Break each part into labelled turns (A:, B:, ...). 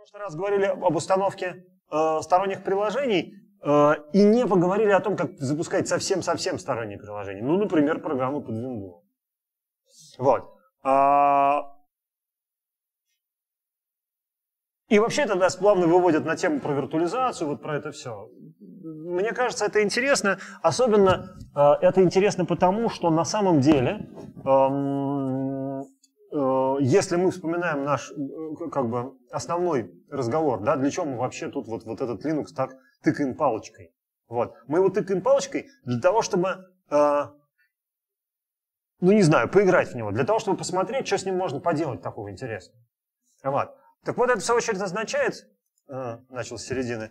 A: прошлый раз говорили об установке э, сторонних приложений э, и не поговорили о том, как запускать совсем-совсем сторонние приложения. Ну, например, программу под Windows. Вот. А... И вообще тогда плавно выводит на тему про виртуализацию, вот про это все. Мне кажется, это интересно. Особенно э, это интересно потому, что на самом деле эм Э, если мы вспоминаем наш э, как бы основной разговор, да, для чего мы вообще тут вот, вот этот Linux так тыкаем палочкой. Вот. Мы его тыкаем палочкой для того, чтобы, э, ну не знаю, поиграть в него, для того, чтобы посмотреть, что с ним можно поделать такого интересного. Вот. Так вот, это в свою очередь означает, э, начал с середины, э,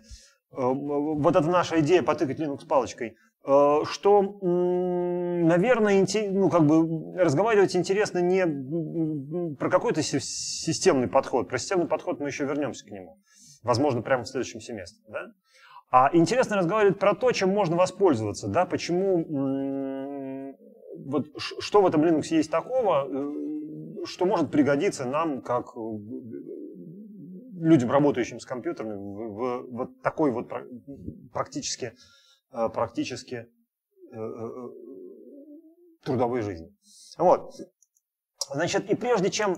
A: вот эта наша идея потыкать Linux палочкой – Э, что, наверное, ну, как бы разговаривать интересно не про какой-то системный подход. Про системный подход мы еще вернемся к нему. Возможно, прямо в следующем семестре. Да? А интересно разговаривать про то, чем можно воспользоваться. Да? Почему, вот, что в этом Linux есть такого, э, что может пригодиться нам, как э, людям, работающим с компьютерами, в, в вот такой вот практически Э, практически э, э, трудовой жизни. Вот. Значит, и прежде чем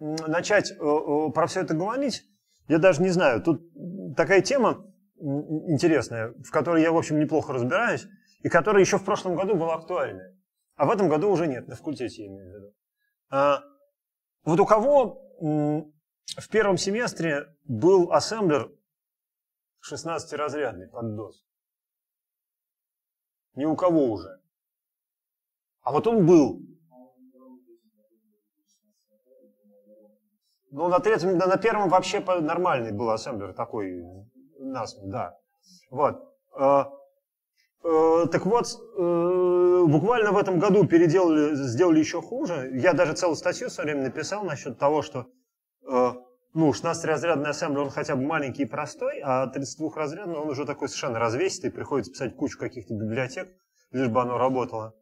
A: начать про все это говорить, я даже не знаю, тут такая тема интересная, в которой я, в общем, неплохо разбираюсь, и которая еще в прошлом году была актуальной, А в этом году уже нет, на факультете я имею в виду. А, вот у кого в первом семестре был ассемблер 16-разрядный под DOS? ни у кого уже. А вот он был. Ну, на третьем, на, первом вообще нормальный был ассемблер такой, нас, да. Вот. Э, э, так вот, э, буквально в этом году переделали, сделали еще хуже. Я даже целую статью со временем написал насчет того, что э, ну, 16-разрядный ассемблер, он хотя бы маленький и простой, а 32-разрядный, он уже такой совершенно развесистый, приходится писать кучу каких-то библиотек, лишь бы оно работало.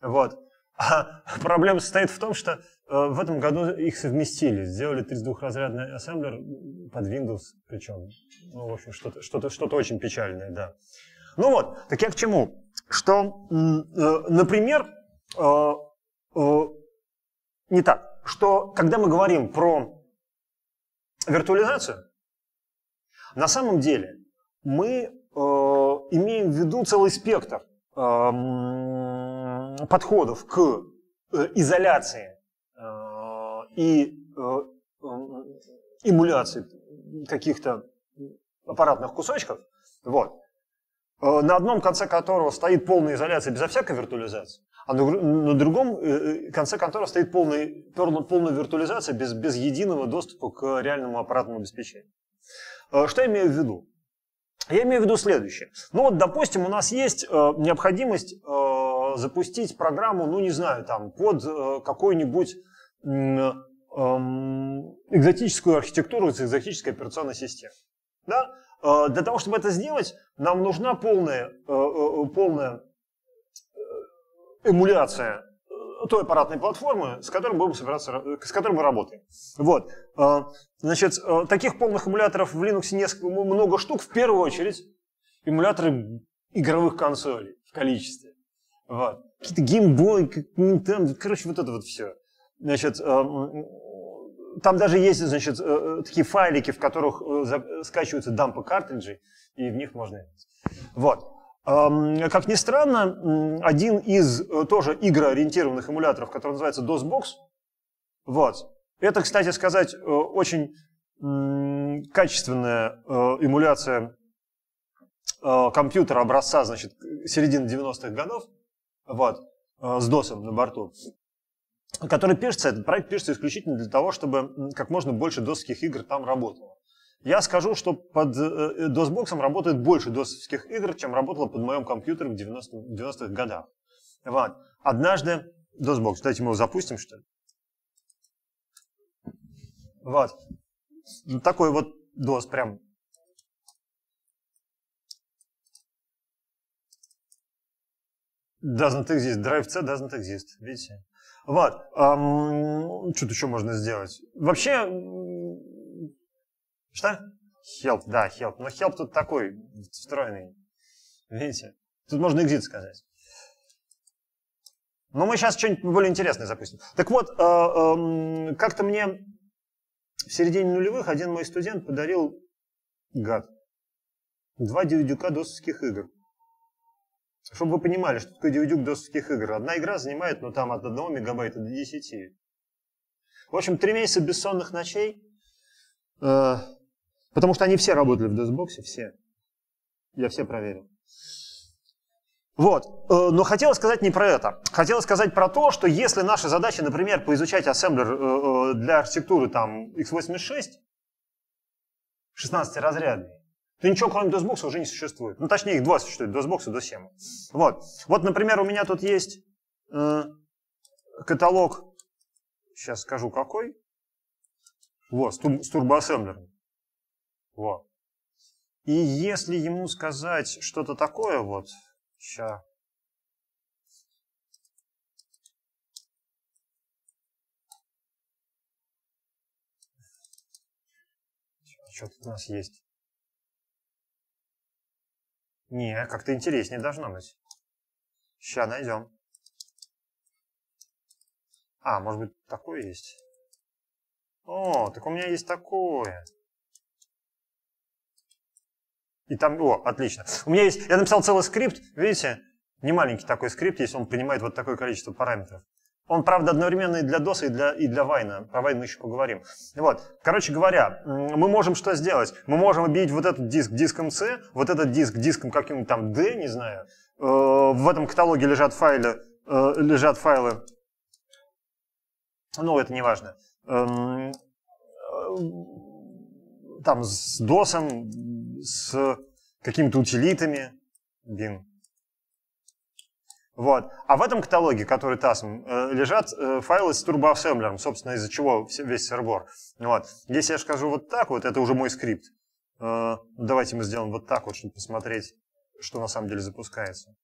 A: Вот. А проблема состоит в том, что э, в этом году их совместили, сделали 32-разрядный ассемблер под Windows причем. Ну, в общем, что-то что что -то очень печальное, да. Ну вот, так я к чему? Что, э, например, э, не так, что когда мы говорим про виртуализацию, на самом деле мы э, имеем в виду целый спектр э, подходов к э, изоляции э, и э, эм, эмуляции каких-то аппаратных кусочков. Вот. Э, на одном конце которого стоит полная изоляция безо всякой виртуализации, а на, на другом э, э, конце контора стоит полный, полная виртуализация без, без единого доступа к реальному аппаратному обеспечению. Э, что я имею в виду? Я имею в виду следующее. Ну вот, допустим, у нас есть необходимость запустить программу, ну не знаю, там, под какую-нибудь эм, экзотическую архитектуру с экзотической операционной системой. Да? Для того, чтобы это сделать, нам нужна полная, полная эмуляция э, той аппаратной платформы, с которой будем собираться, э, с которой мы работаем. Вот. А, значит, э, таких полных эмуляторов в Linux несколько, много штук. В первую очередь, эмуляторы игровых консолей в количестве. Вот. Какие-то геймбой, как Nintendo, короче, вот это вот все. Значит, там даже есть, значит, такие файлики, в которых скачиваются дампы картриджей, и в них можно играть. Вот. Как ни странно, один из э, тоже игроориентированных эмуляторов, который называется DOSBox, вот. Это, кстати сказать, э, очень качественная э, эмуляция компьютера образца, значит, середины 90-х годов, вот, с DOS на борту, который пишется, этот проект пишется исключительно для того, чтобы как можно больше досских игр там работало. Я скажу, что под dos э, э, работает больше досовских игр, чем работало под моем компьютером в 90-х годах. Вот. Однажды DOSBox, давайте мы его запустим, что ли. Вот. Такой вот DOS прям. Doesn't exist. Drive C doesn't exist. Видите? Вот. Эм, что-то еще можно сделать. Вообще, что? Help, да, help. Но help тут такой встроенный. Видите? Тут можно exit сказать. Но мы сейчас что-нибудь более интересное запустим. Так вот, э, эм, как-то мне в середине нулевых один мой студент подарил, гад, два дивидюка досовских игр. Чтобы вы понимали, что такое дивидюк досовских игр. Одна игра занимает, ну, там, от 1 мегабайта до 10. В общем, три месяца бессонных ночей, э, Потому что они все работали в DOSBox, все. Я все проверил. Вот. Э, но хотела сказать не про это. Хотела сказать про то, что если наша задача, например, поизучать ассемблер э, э, для архитектуры там x86, 16-разрядный, то ничего кроме DOSBox уже не существует. Ну, точнее, их два существует, DOSBox и DOSEM. Вот. Вот, например, у меня тут есть э, каталог, сейчас скажу какой, вот, с турбоассемблером. Вот. И если ему сказать что-то такое, вот, сейчас. Что тут у нас есть? Не, как-то интереснее должно быть. Сейчас найдем. А, может быть, такое есть? О, так у меня есть такое. И там, о, отлично. У меня есть, я написал целый скрипт, видите, не маленький такой скрипт, если он принимает вот такое количество параметров. Он, правда, одновременно и для DOS, и для, и для Вайна. Про Вайн мы еще поговорим. Вот. Короче говоря, мы можем что сделать? Мы можем объединить вот этот диск диском C, вот этот диск диском каким-нибудь там D, не знаю. Э, в этом каталоге лежат файлы, э, лежат файлы. Ну, это не важно. Эм, э, там с DOS, с какими-то утилитами BIM. Вот. А в этом каталоге, который TASM, э, лежат э, файлы с турбоассемблером, собственно, из-за чего весь сервер. Вот. Если я скажу вот так вот, это уже мой скрипт. Э, давайте мы сделаем вот так вот, чтобы посмотреть, что на самом деле запускается.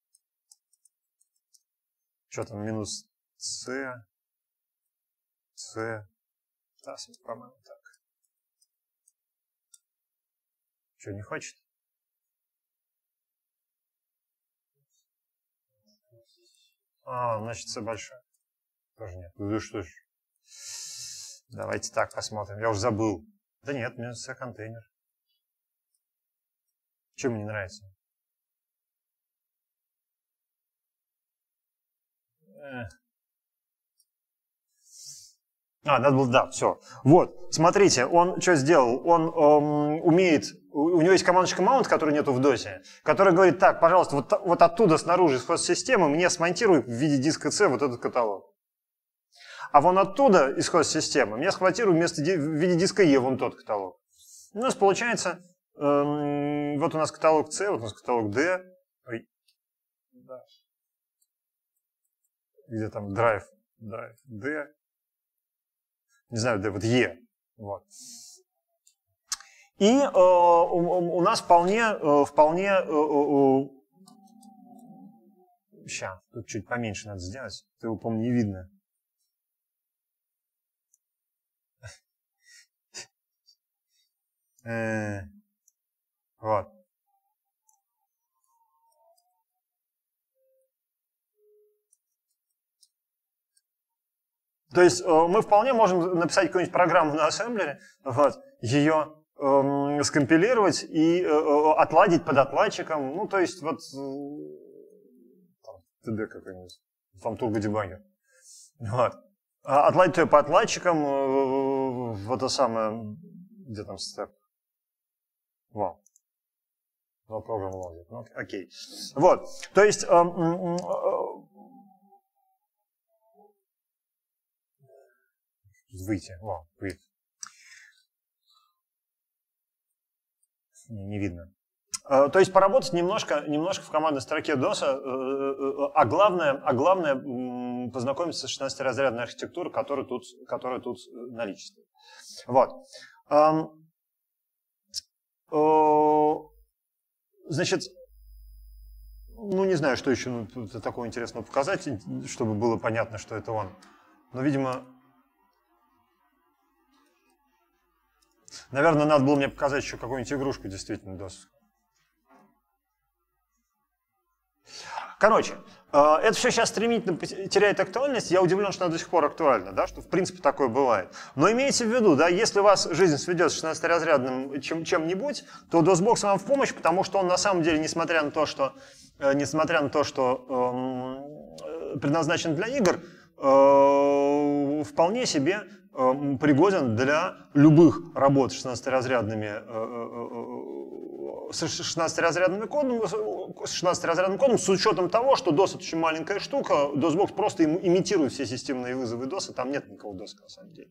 A: Что там, минус C, C, TASM, по-моему. Что, не хочет? А, значит, все большое. Тоже нет. Ну что ж. Давайте так посмотрим. Я уже забыл. Да нет, мне С контейнер. Чем мне нравится? А, надо было, да, все. Вот, смотрите, он что сделал? Он эм, умеет у него есть командочка mount, которой нету в досе, которая говорит, так, пожалуйста, вот, вот оттуда снаружи из системы мне смонтируй в виде диска C вот этот каталог. А вон оттуда, из системы мне схватируй вместо, в виде диска E вон тот каталог. У нас получается, эм, вот у нас каталог C, вот у нас каталог D. Ой. Да. Где там драйв? Драйв, D. Не знаю, D, вот E. Вот. И э, у, у нас вполне, э, вполне э, э, ща, тут чуть поменьше надо сделать. Ты его, по-моему, не видно. Вот. То есть мы вполне можем написать какую-нибудь программу на ассемблере, вот, ее Эм, скомпилировать и э, э, отладить под отладчиком. Ну, то есть вот э, там, ТД какой-нибудь, там турбодебагер. Вот. А отладить ее по отладчикам э, в это самое, где там степ? Вау. Но программ логик. Ну, окей. Вот. То есть э, э, выйти. О, выйти. не видно. Э, то есть поработать немножко, немножко в командной строке DOS, э, э, а главное, а главное познакомиться с 16-разрядной архитектурой, которая тут, которая тут наличествует. Вот. Эм, значит, ну не знаю, что еще ну, такого интересного показать, чтобы было понятно, что это он. Но, видимо, Наверное, надо было мне показать еще какую-нибудь игрушку, действительно, DOS. Короче, э, это все сейчас стремительно теряет актуальность. Я удивлен, что она до сих пор актуальна, да, что в принципе такое бывает. Но имейте в виду, да, если вас жизнь сведет с 16-разрядным чем- чем-нибудь, то DOSBox вам в помощь, потому что он на самом деле, несмотря на то, что, э, несмотря на то, что эм, э, предназначен для игр, э, вполне себе Эм, пригоден для любых работ 16-разрядными 16-разрядным э, э, э, кодом, 16 кодом с учетом того, что DOS это очень маленькая штука, DOSBox просто имитирует все системные вызовы DOS, там нет никакого DOS на самом деле.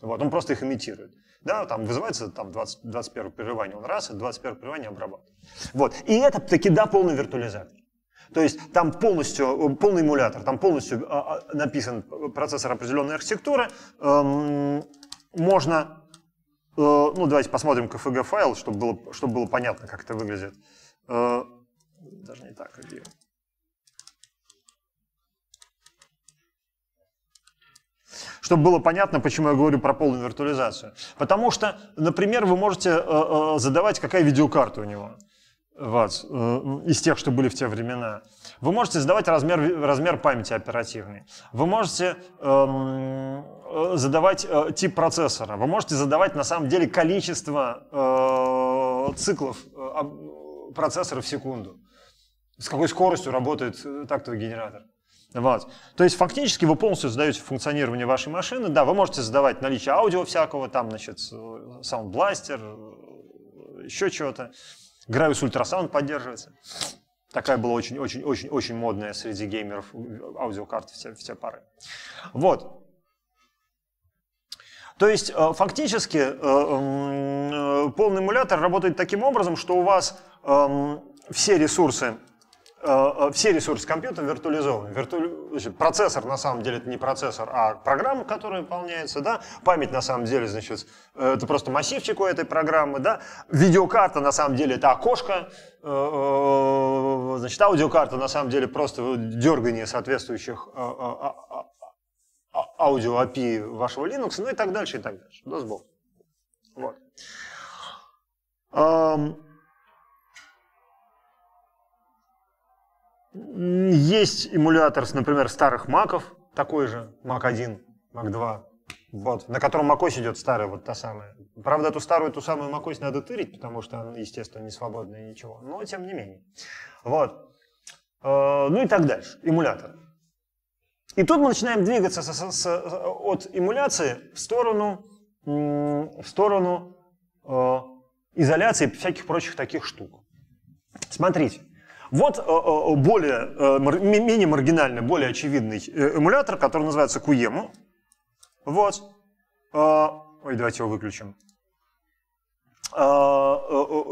A: Вот, он просто их имитирует. Да, там вызывается там 20, 21 прерывание, он раз, и 21 прерывание обрабатывает. Вот. И это таки да, полный виртуализатор. То есть там полностью, э, полный эмулятор, там полностью а, а, написан процессор определенной архитектуры. Эм, можно, э, ну давайте посмотрим КФГ файл, чтобы было, чтобы было понятно, как это выглядит. Э, даже не так, где. чтобы было понятно, почему я говорю про полную виртуализацию. Потому что, например, вы можете задавать, какая видеокарта у него. Вот э, из тех, что были в те времена. Вы можете задавать размер, размер памяти оперативной. Вы можете эм, э, задавать э, тип процессора. Вы можете задавать на самом деле количество э, циклов э, процессора в секунду. С какой скоростью работает э, тактовый генератор. Вот. То есть фактически вы полностью задаете функционирование вашей машины. Да, вы можете задавать наличие аудио всякого, там, значит, саундбластер, еще чего-то. Гравис ультрасаунд поддерживается. Такая была очень-очень-очень-очень модная среди геймеров аудиокарта в те, в те пары. Вот. То есть э, фактически э, э, полный эмулятор работает таким образом, что у вас эм, все ресурсы Э, э, все ресурсы компьютера виртуализованы. Вирту... Значит, процессор на самом деле это не процессор, а программа, которая выполняется, да, память на самом деле, значит, э, это просто массивчик у этой программы, да, видеокарта на самом деле это окошко, значит, аудиокарта на самом деле просто дергание соответствующих а, а, а, аудио API вашего Linux, ну и так дальше, и так дальше. Да, сбоку. Вот. Есть эмулятор, например, старых маков, такой же, Mac 1, Mac 2, вот, на котором macOS идет старая, вот та самая. Правда, эту старую, эту самую macOS надо тырить, потому что она, естественно, не свободная ничего, но тем не менее. Вот. Э, ну и так дальше. Эмулятор. И тут мы начинаем двигаться с, с, с, от эмуляции в сторону, в сторону э, изоляции всяких прочих таких штук. Смотрите. Вот э, э, более, э, менее маргинальный, более очевидный эмулятор, который называется QEMU. Вот. Ой, давайте его выключим.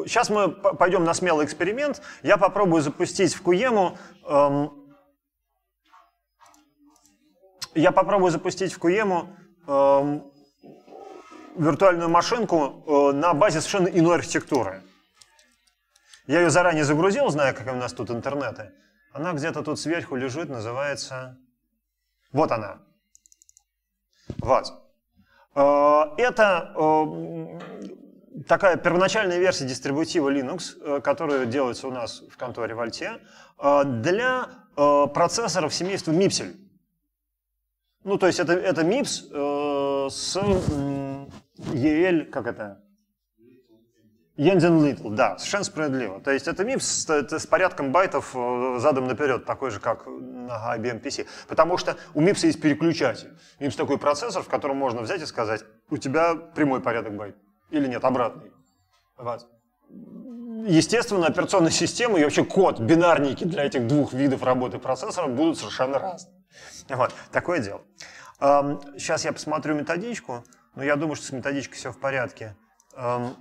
A: Сейчас мы пойдем на смелый эксперимент. Я попробую запустить в QEMU... Эм, я попробую запустить в QEMU эм, виртуальную машинку на базе совершенно иной архитектуры. Я ее заранее загрузил, зная, как у нас тут интернеты. Она где-то тут сверху лежит, называется... Вот она. Вот. Э, это э, такая первоначальная версия дистрибутива Linux, э, которая делается у нас в конторе в Альте, для процессоров семейства MIPSEL. Ну, то есть это, это MIPS с EL, как это, Яндин Литл, да, совершенно справедливо. То есть это MIPS с, с порядком байтов э, задом наперед, такой же, как на IBM PC. Потому что у MIPS есть переключатель. MIPS такой процессор, в котором можно взять и сказать, у тебя прямой порядок байт. Или нет, обратный. Вот. Естественно, операционная система и вообще код, бинарники для этих двух видов работы процессора будут совершенно разные. Вот, такое дело. Сейчас эм, я посмотрю методичку, но я думаю, что с методичкой все в порядке. Эм,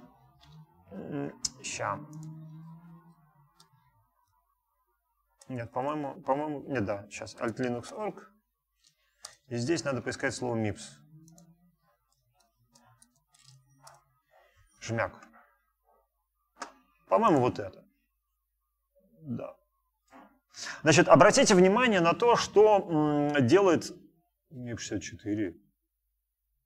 A: Ща. Нет, по-моему, по-моему, не да, сейчас alt linux org. И здесь надо поискать слово mips. Жмяк. По-моему, вот это. Да. Значит, обратите внимание на то, что делает MIPS 64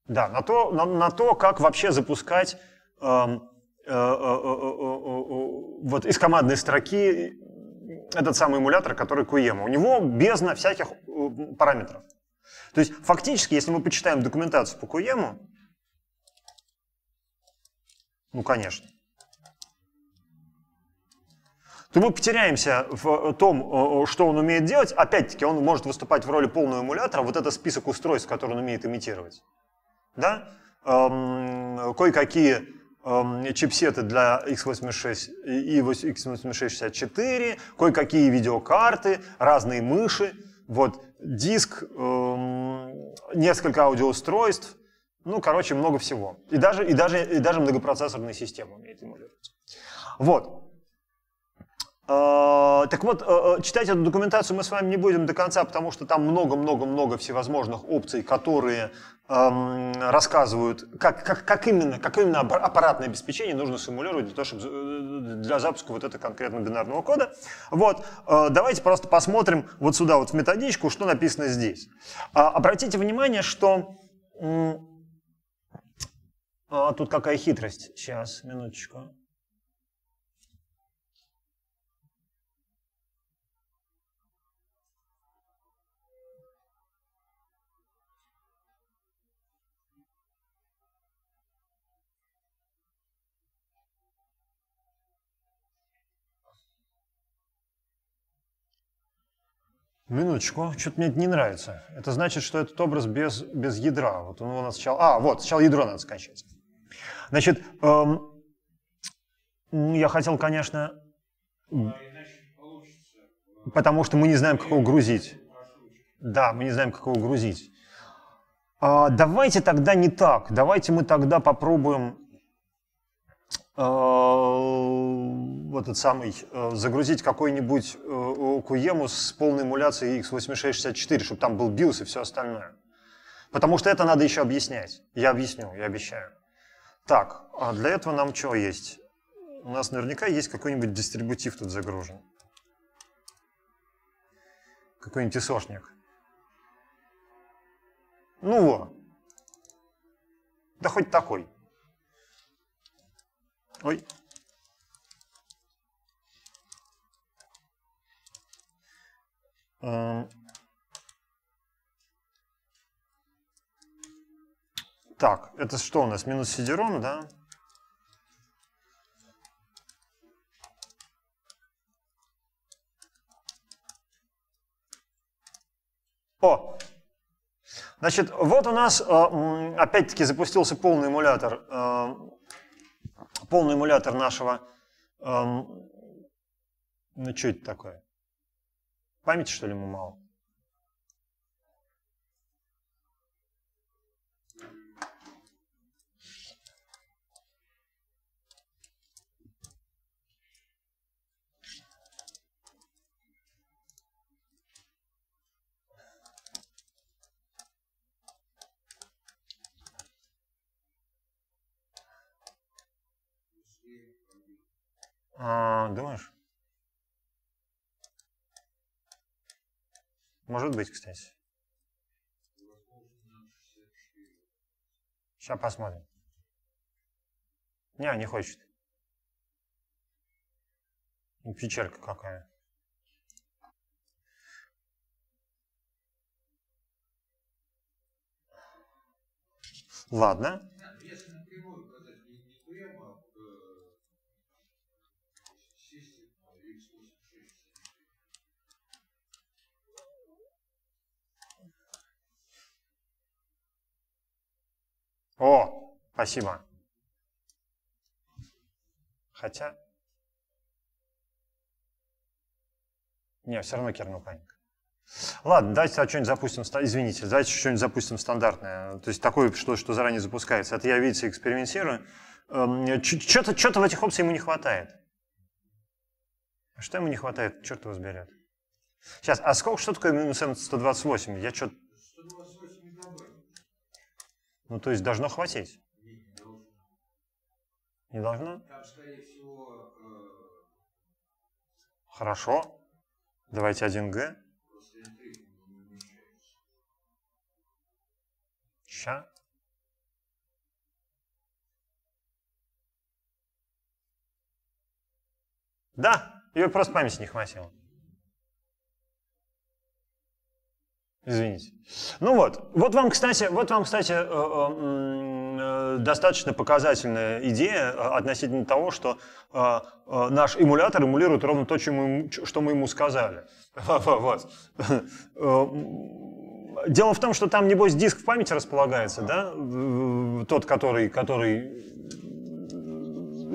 A: Да, на то, на, на то, как вообще запускать эм, Э, э, э, вот из командной строки этот самый эмулятор, который QEM. У него бездна всяких параметров. То есть фактически, если мы почитаем документацию по QEM, ну, конечно, то мы потеряемся в том, что он умеет делать. Опять-таки, он может выступать в роли полного эмулятора. Вот это список устройств, которые он умеет имитировать. Да? Эм, кое-какие Эм, чипсеты для x86 и x8664, кое-какие видеокарты, разные мыши, вот, диск, эм, несколько аудиоустройств, ну, короче, много всего. И даже, и даже, и даже многопроцессорные системы умеет эмулировать. Вот. Э, так вот, э, э, читать эту документацию мы с вами не будем до конца, потому что там много-много-много всевозможных опций, которые рассказывают, как, как, как именно, как именно аппаратное обеспечение нужно симулировать для, того, чтобы, э, для запуска вот этого конкретно бинарного кода. Вот, э, давайте просто посмотрим вот сюда, вот в методичку, что написано здесь. А, обратите внимание, что... А, тут какая хитрость. Сейчас, минуточку. Ну, минуточку, что-то мне не нравится. Это значит, что этот образ без, без ядра. Вот он у нас сначала... А, вот, сначала ядро надо скачать. Значит, эм, ну, я хотел, конечно... Потому что мы не знаем, как его грузить. Да, мы не знаем, как его грузить. А, давайте тогда не так. Давайте мы тогда попробуем Э, этот самый, э, загрузить какой-нибудь QEMU э, с полной эмуляцией x8664, чтобы там был BIOS и все остальное. Потому что это надо еще объяснять. Я объясню, я обещаю. Так, а для этого нам что есть? У нас наверняка есть какой-нибудь дистрибутив тут загружен. Какой-нибудь ИСОшник. Ну вот. Да хоть такой. Ой. А. Так, это что у нас? Минус сидерон, да? О! Значит, вот у нас а, опять-таки запустился полный эмулятор. А, полный эмулятор нашего... Эм, ну, что это такое? Памяти, что ли, ему мало? думаешь? Может быть, кстати. Сейчас посмотрим. Не, не хочет. Печалька какая. Ладно. О, спасибо. Хотя... Не, все равно кернул паник. Ладно, давайте что-нибудь запустим, извините, давайте что-нибудь запустим стандартное. То есть такое, что, что заранее запускается. Это я, видите, экспериментирую. Эм, что-то что в этих опциях ему не хватает. Что ему не хватает, черт его сберет. Сейчас, а сколько, что такое минус М128? Я что-то ну, то есть должно хватить. Не должно? Хорошо. Давайте 1Г. Ща. Да, ее просто памяти не хватило. Извините. Ну вот. Вот вам, кстати, вот вам, кстати, э, э, э, достаточно показательная идея относительно того, что наш эмулятор эмулирует ровно то, чему, что мы ему сказали. Вот. Дело в том, что там, небось, диск в памяти располагается, да? Тот, который, который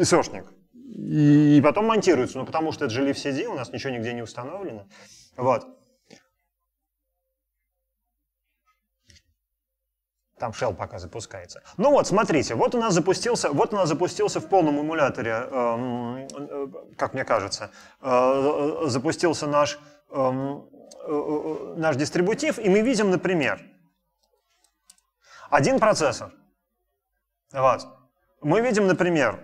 A: сошник. И потом монтируется, ну потому что это же LFCD, у нас ничего нигде не установлено. Вот. Там shell пока запускается. Ну вот, смотрите, вот у нас запустился, вот у нас запустился в полном эмуляторе, эм, э, как мне кажется, э, э запустился наш, эм, э, э, наш дистрибутив, и мы видим, например, один процессор. Вот. Мы видим, например,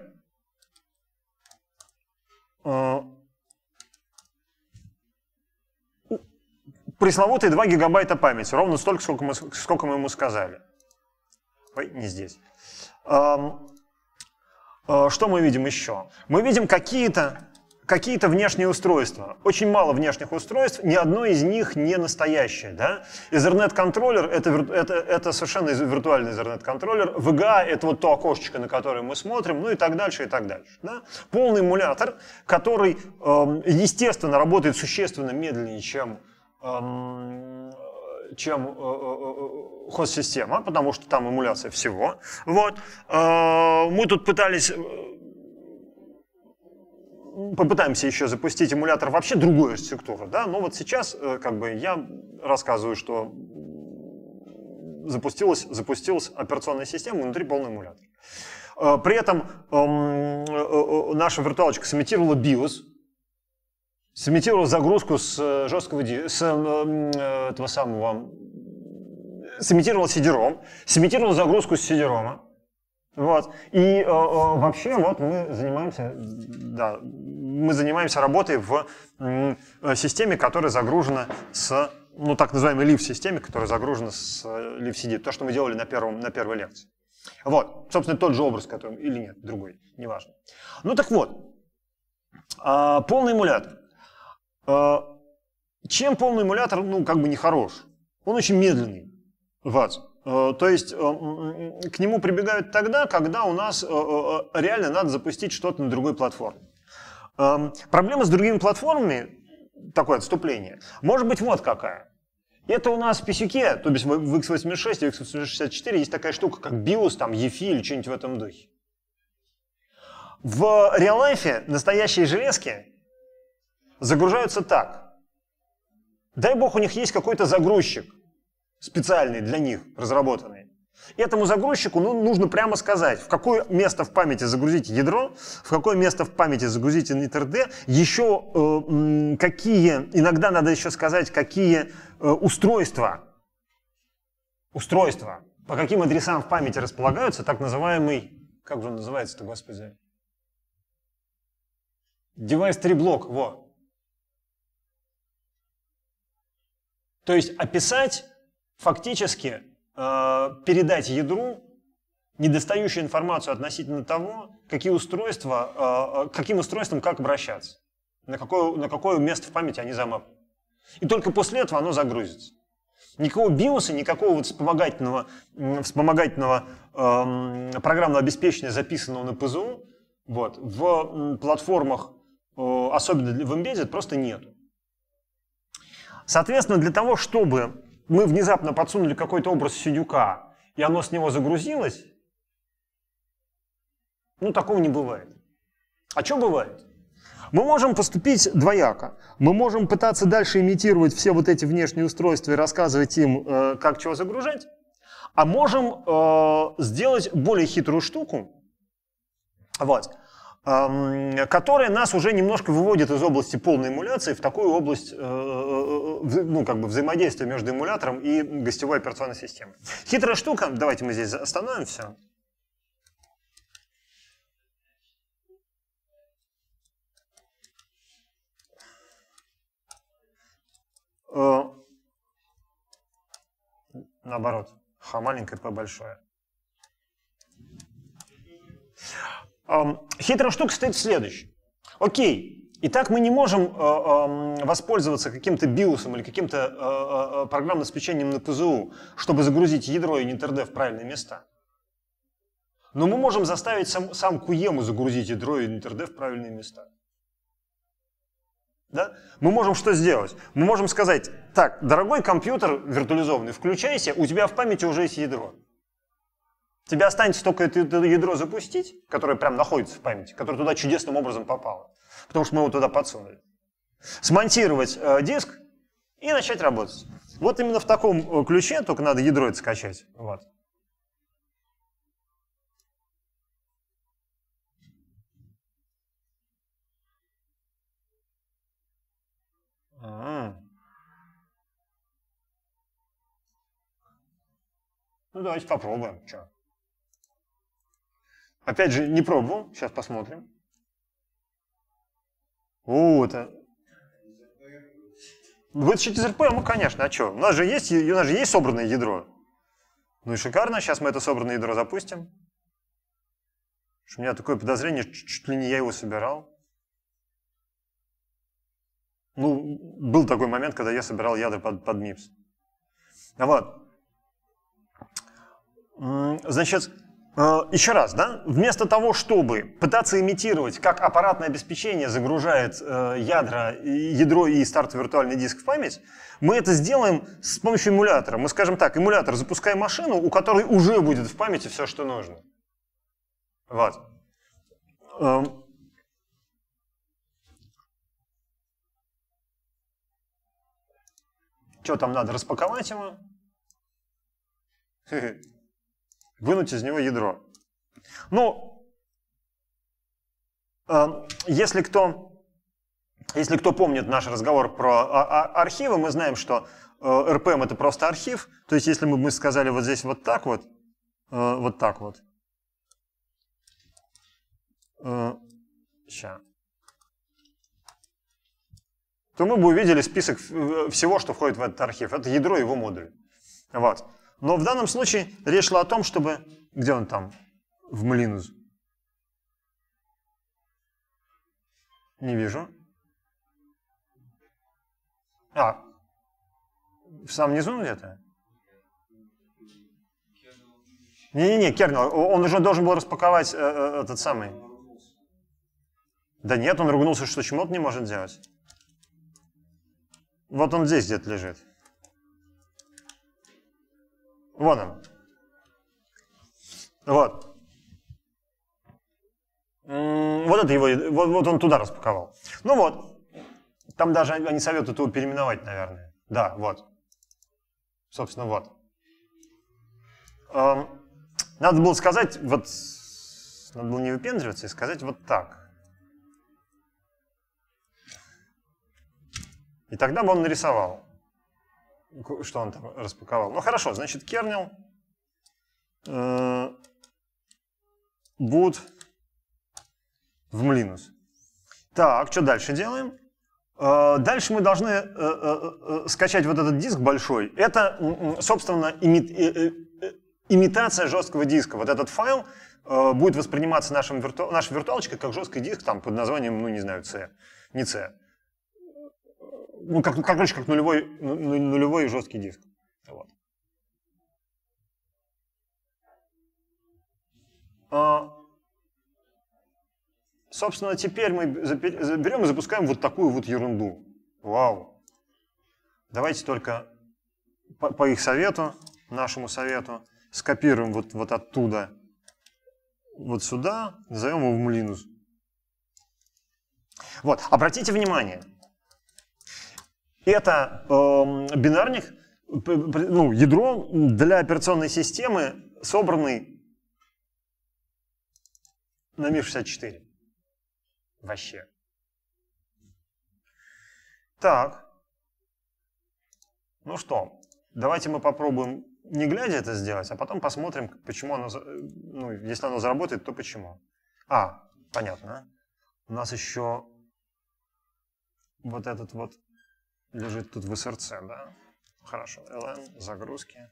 A: пресловутые 2 гигабайта памяти, ровно столько, сколько мы, сколько мы ему сказали. Ой, не здесь. А, что мы видим еще? Мы видим какие-то какие-то внешние устройства. Очень мало внешних устройств, ни одно из них не настоящее. Да? Ethernet-контроллер это, это, это совершенно виртуальный Ethernet-контроллер. VGA а — это вот то окошечко, на которое мы смотрим, ну и так дальше, и так дальше. Да? Полный эмулятор, который, естественно, работает существенно медленнее, чем чем э, э, э, хост-система, потому что там эмуляция всего. Вот. Мы тут пытались попытаемся еще запустить эмулятор вообще другой структуры, да, но вот сейчас как бы я рассказываю, что запустилась, запустилась операционная система внутри полный эмулятор. При этом эм, наша виртуалочка сымитировала BIOS, сымитировал загрузку с э, жесткого диска, с э, э, этого самого, сымитировал сидером, сымитировал загрузку с сидерома. Вот. И э, э, вообще вот мы занимаемся, да, мы занимаемся работой в э, системе, которая загружена с, ну так называемой лифт-системе, которая загружена с э, лифт-CD. То, что мы делали на, первом, на первой лекции. Вот, собственно, тот же образ, который, или нет, другой, неважно. Ну так вот, э, полный эмулятор. А, чем полный эмулятор, ну, как бы не хорош? Он очень медленный, вот. А, то есть а, к нему прибегают тогда, когда у нас реально надо запустить что-то на другой платформе. Проблема с другими платформами, такое отступление, может быть вот какая. Это у нас в PCK, то есть в x86 в x86 есть такая штука, как BIOS, там, EFI или что-нибудь в этом духе. В реал-лайфе настоящие железки загружаются так. Дай бог, у них есть какой-то загрузчик специальный для них, разработанный. Этому загрузчику ну, нужно прямо сказать, в какое место в памяти загрузить ядро, в какое место в памяти загрузить initRD, еще э, какие, иногда надо еще сказать, какие э, устройства, устройства, по каким адресам в памяти располагаются, так называемый, как же он называется-то, господи, девайс 3-блок, вот То есть описать, фактически э, передать ядру недостающую информацию относительно того, какие устройства, э, э каким устройством как обращаться, на какое, на какое место в памяти они замапают. И только после этого оно загрузится. Никакого биоса, никакого вот вспомогательного, вспомогательного э, программного обеспечения, записанного на ПЗУ, вот, в платформах, э, особенно в Embedded, просто нету. Соответственно, для того, чтобы мы внезапно подсунули какой-то образ Сидюка, и оно с него загрузилось, ну, такого не бывает. А что бывает? Мы можем поступить двояко. Мы можем пытаться дальше имитировать все вот эти внешние устройства и рассказывать им, э, как чего загружать, а можем э, сделать более хитрую штуку. Вот которая нас уже немножко выводит из области полной эмуляции в такую область э, э, э, ну, как бы взаимодействия между эмулятором и гостевой операционной системой. Хитрая штука, давайте мы здесь остановимся. Наоборот, Х маленькое, П большое. Хитрая штука стоит в следующем. Окей, итак, мы не можем э, воспользоваться каким-то биосом или каким-то э, э, программным обеспечением на ПЗУ, чтобы загрузить ядро и нитрд в правильные места. Но мы можем заставить сам, сам QEMU загрузить ядро и нитрд в правильные места. Да? Мы можем что сделать? Мы можем сказать, так, дорогой компьютер виртуализованный, включайся, у тебя в памяти уже есть ядро. Тебе останется только это ядро запустить, которое прям находится в памяти, которое туда чудесным образом попало, потому что мы его туда подсунули. Смонтировать э, диск и начать работать. Вот именно в таком э, ключе только надо ядро это скачать. Вот. Ну давайте попробуем. Чё? Опять же, не пробовал, сейчас посмотрим. О, это... Вытащить из РП, ну, конечно, а что? У нас же есть, у нас же есть собранное ядро. Ну и шикарно, сейчас мы это собранное ядро запустим. У меня такое подозрение, чуть ли не я его собирал. Ну, был такой момент, когда я собирал ядра под, под MIPS. А вот. Значит, Э, Еще раз, да? Вместо того, чтобы пытаться имитировать, как аппаратное обеспечение загружает э, ядра, ядро и старт виртуальный диск в память, мы это сделаем с помощью эмулятора. Мы скажем так, эмулятор, запускай машину, у которой уже будет в памяти все, что нужно. Вот. Эм. Что там надо, распаковать его? вынуть из него ядро. Ну, э, если кто, если кто помнит наш разговор про а, а, архивы, мы знаем, что RPM э, это просто архив. То есть если бы мы сказали вот здесь вот так вот, э, вот так вот. Сейчас то мы бы увидели список всего, что входит в этот архив. Это ядро его модуля. Вот. Но в данном случае речь шла о том, чтобы... Где он там? В Млинус. Не вижу. А, в самом низу где-то? Не-не-не, Кернел, он уже должен был распаковать э, э, этот самый. Да нет, он ругнулся, что чмот не может делать. Вот он здесь где-то лежит. Вон он. Вот. Вот это его, вот, вот он туда распаковал. Ну вот, там даже они советуют его переименовать, наверное. Да, вот. Собственно, вот. Надо было сказать, вот, надо было не выпендриваться и сказать вот так. И тогда бы он нарисовал. Что он там распаковал? Ну хорошо, значит, kernel э, будет в млинус. Так, что дальше делаем? Э, дальше мы должны э, скачать вот этот диск большой. Это, собственно, имитация жесткого диска. Вот этот файл будет восприниматься нашим вирту... нашей виртуалочкой как жесткий диск там, под названием, ну не знаю, C. Не C ну, как, как, ну, короче, как нулевой, ну, ну, нулевой жесткий диск. Вот. А, собственно, теперь мы берем и запускаем вот такую вот ерунду. Вау. Давайте только по, по их совету, нашему совету, скопируем вот, вот оттуда вот сюда, назовем его в Млинус. Вот, обратите внимание – это э, бинарник, ну, ядро для операционной системы, собранный на МИ-64. Вообще. Так. Ну что, давайте мы попробуем не глядя это сделать, а потом посмотрим, почему оно, э, ну, если оно заработает, то почему. А, понятно. У нас еще вот этот вот лежит тут в SRC, да? Хорошо, ln, загрузки.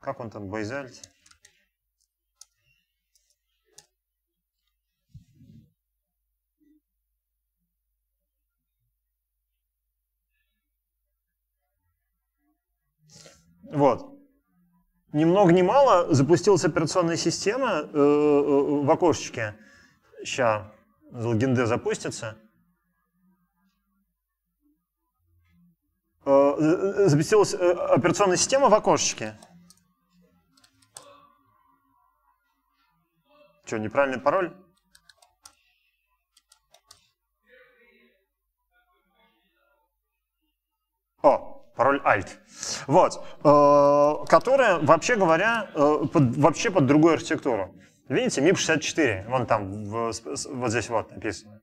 A: Как он там, Байзальт? Вот. Ни много ни мало запустилась операционная система э -э -э, в окошечке. Сейчас логинде запустится. Э, э, Забесилась э, операционная система в окошечке. Что, неправильный пароль? О, пароль Alt. Вот. Э, которая, вообще говоря, э, под, вообще под другую архитектуру. Видите, MIP64, вон там, в, вот здесь вот написано.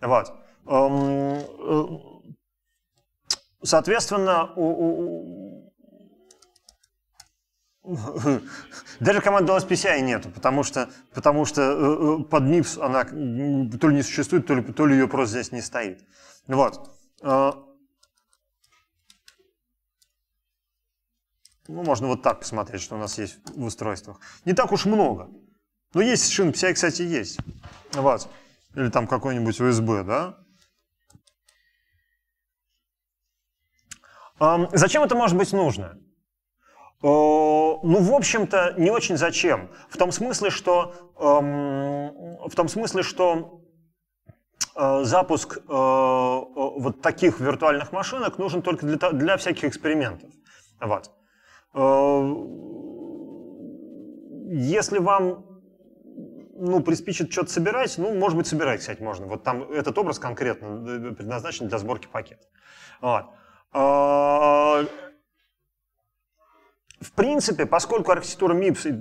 A: Вот. Эм, Соответственно, у, у, у... даже команды LSPCI нету, потому что, потому что э, э, под MIPS она то ли не существует, то ли, то ли ее просто здесь не стоит. Вот. Э, ну, можно вот так посмотреть, что у нас есть в устройствах. Не так уж много. Но есть шин PCI, кстати, есть. Вот. Или там какой-нибудь USB, да? Зачем это может быть нужно? Ну, в общем-то, не очень зачем. В том смысле, что, в том смысле, что э, запуск э, вот таких виртуальных машинок нужен только для, для всяких экспериментов. Вот. Э, если вам ну, приспичит что-то собирать, ну, может быть, собирать, кстати, можно. Вот там этот образ конкретно предназначен для сборки пакета. Вот. А, в принципе, поскольку архитектура MIPS и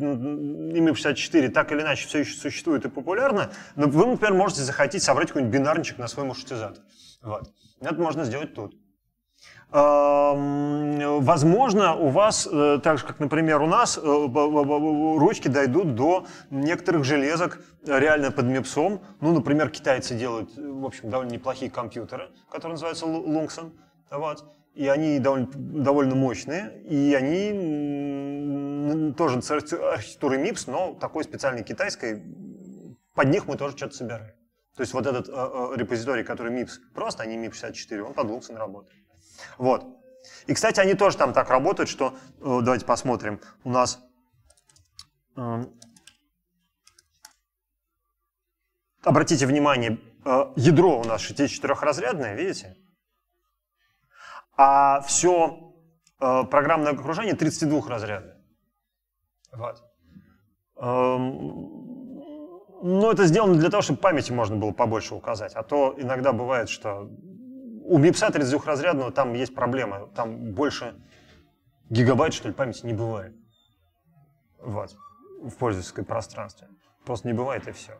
A: MIPS 64 так или иначе все еще существует и популярна, вы, например, можете захотеть собрать какой-нибудь бинарничек на свой маршрутизатор. Вот. Это можно сделать тут. Возможно, у вас, э, так же как, например, у нас, э, ручки дойдут до некоторых железок реально под мепсом. Ну, например, китайцы делают, э, в общем, довольно неплохие компьютеры, которые называются Lungson. Вот и они довольно, довольно мощные, и они тоже с архитектурой MIPS, но такой специальной китайской, под них мы тоже что-то собираем. То есть вот этот э, э, репозиторий, который MIPS просто, а не MIPS64, он под Luxon работает. Вот. И, кстати, они тоже там так работают, что... Э, давайте посмотрим. У нас... Эм, обратите внимание, ядро у нас 64-разрядное, видите? а все э, программное окружение 32-разрядное. Вот. Эм, Но ну, это сделано для того, чтобы памяти можно было побольше указать. А то иногда бывает, что у бипса 32-разрядного там есть проблема. Там больше гигабайт, что ли, памяти не бывает. Вот. В пользовательском пространстве. Просто не бывает и все.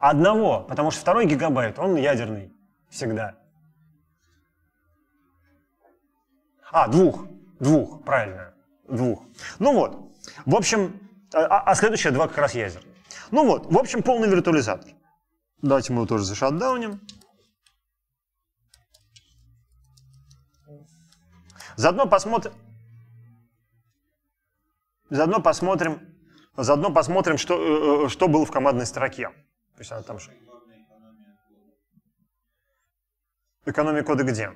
A: Одного, потому что второй гигабайт, он ядерный всегда. А, двух. Двух, правильно. Двух. Ну вот. В общем, а, а, а следующие два как раз ядер. Ну вот, в общем, полный виртуализатор. Давайте мы его тоже зашатдауним. Заодно посмотрим... Заодно посмотрим, заодно посмотрим что, э, э, что было в командной строке. То есть она там... Экономия кода где?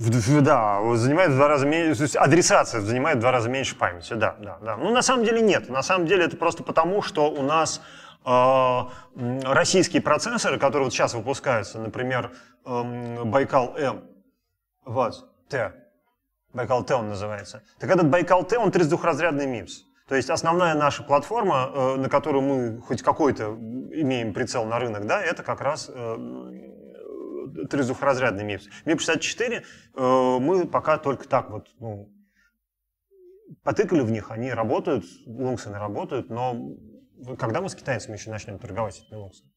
A: В, да, занимает в два раза меньше, то есть адресация занимает в два раза меньше памяти, да, да, да. Ну, на самом деле нет, на самом деле это просто потому, что у нас э, российские процессоры, которые вот сейчас выпускаются, например, э, эм, Байкал-М, вот, Т, Байкал-Т он называется, так этот Байкал-Т, он 32-разрядный MIPS. То есть основная наша платформа, э, на которую мы хоть какой-то имеем прицел на рынок, да, это как раз э, трезухоразрядный МИПС. МИП-64 э, мы пока только так вот, ну, потыкали в них, они работают, лунксены работают, но когда мы с китайцами еще начнем торговать этими лунксами?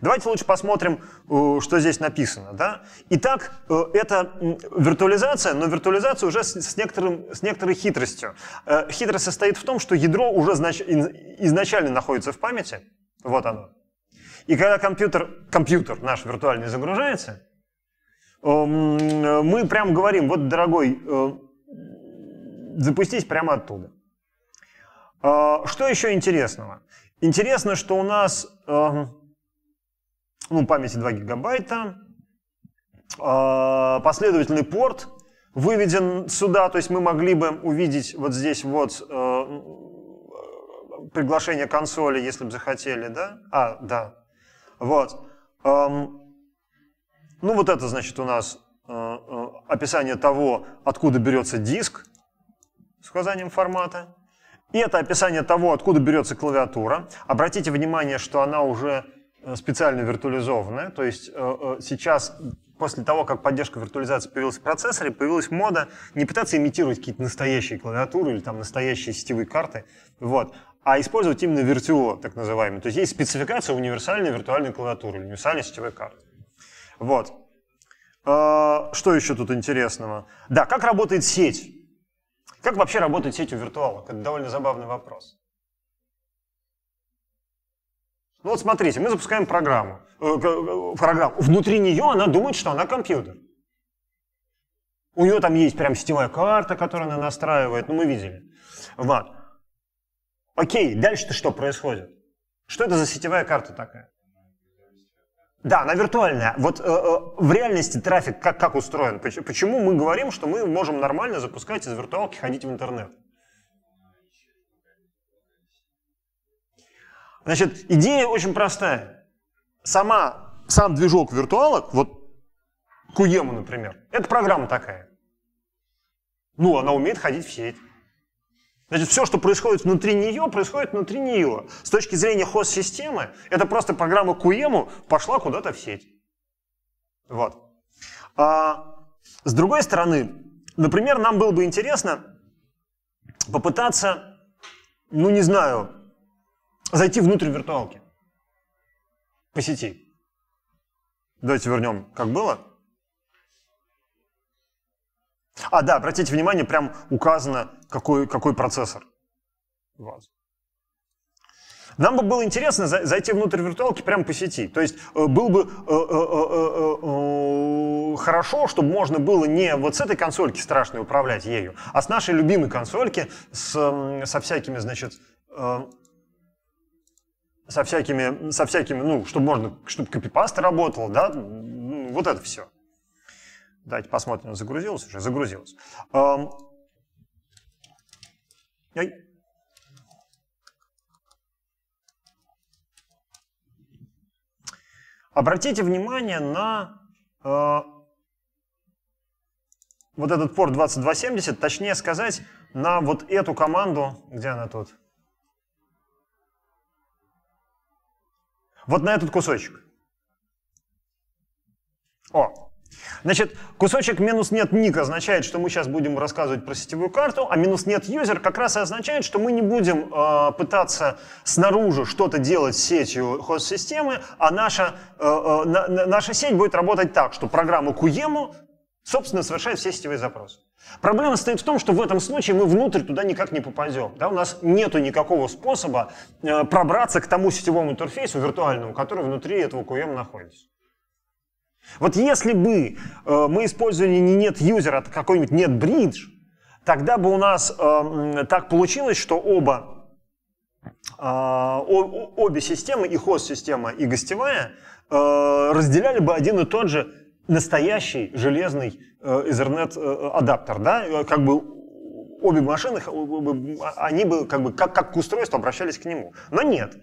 A: Давайте лучше посмотрим, э, что здесь написано. Да? Итак, э, это виртуализация, но виртуализация уже с, некоторым, с некоторой хитростью. Э, хитрость состоит в том, что ядро уже изначально находится в памяти. Вот оно. И когда компьютер, компьютер наш виртуальный загружается, эм, мы прям говорим, вот, дорогой, э, запустись прямо оттуда. А, что еще интересного? Интересно, что у нас эм, ну, памяти 2 гигабайта, а, последовательный порт выведен сюда, то есть мы могли бы увидеть вот здесь вот э, приглашение консоли, если бы захотели, да? А, да, вот. Ну, вот это, значит, у нас э, э, описание того, откуда берется диск с указанием формата. И это описание того, откуда берется клавиатура. Обратите внимание, что она уже э, специально виртуализованная. То есть сейчас, после того, как поддержка виртуализации появилась в процессоре, появилась мода не пытаться имитировать какие-то настоящие клавиатуры или там настоящие сетевые карты, вот, а использовать именно виртуо, так называемый. То есть есть спецификация универсальной виртуальной клавиатуры, универсальной сетевой карты. Вот. А, что еще тут интересного? Да, как работает сеть? Как вообще работает сеть у виртуалок? Это довольно забавный вопрос. Ну вот смотрите, мы запускаем программу. Э, э, программу. Внутри нее она думает, что она компьютер. У нее там есть прям сетевая карта, которую она настраивает, ну мы видели. Вот. Окей, дальше-то что происходит? Что это за сетевая карта такая? Да, она виртуальная. Вот э, э в реальности трафик как, как устроен? Почему мы говорим, что мы можем нормально запускать из виртуалки, ходить в интернет? Значит, идея очень простая. Сама, сам движок виртуалок, вот Куему, например, это программа такая. Ну, она умеет ходить в сеть. Значит, все, что происходит внутри нее, происходит внутри нее. С точки зрения хост-системы, это просто программа QEMU пошла куда-то в сеть. Вот. А, с другой стороны, например, нам было бы интересно попытаться, ну не знаю, зайти внутрь виртуалки по сети. Давайте вернем, как было. А, да, обратите внимание, прям указано, какой, какой процессор. Вот. Нам бы было интересно зайти внутрь виртуалки прямо по сети. То есть э, было бы э, э, хорошо, чтобы можно было не вот с этой консольки страшно управлять ею, а с нашей любимой консольки с, со всякими, значит, со всякими, со всякими, ну, чтобы можно, чтобы копипаста работала, да, вот это все. Давайте посмотрим, загрузилось уже? Загрузилось. Эм... Обратите внимание на а, вот этот порт 2270, точнее сказать, на вот эту команду, где она тут? Вот на этот кусочек. О, Значит, кусочек минус нет ник означает, что мы сейчас будем рассказывать про сетевую карту, а минус нет юзер как раз и означает, что мы не будем э, пытаться снаружи что-то делать с сетью хост-системы, а наша, э, э, наша сеть будет работать так, что программа QEMU, собственно, совершает все сетевые запросы. Проблема стоит в том, что в этом случае мы внутрь туда никак не попадем. Да? У нас нет никакого способа э, пробраться к тому сетевому интерфейсу виртуальному, который внутри этого QEM находится. Вот если бы э, мы использовали не нет юзер, а какой-нибудь нет бридж, тогда бы у нас э, так получилось, что оба, э, о, обе системы, и хост-система, и гостевая, э, разделяли бы один и тот же настоящий железный э, Ethernet-адаптер. Э, да? Э, как бы обе машины, они бы как, бы, как, как к устройству обращались к нему. Но Нет.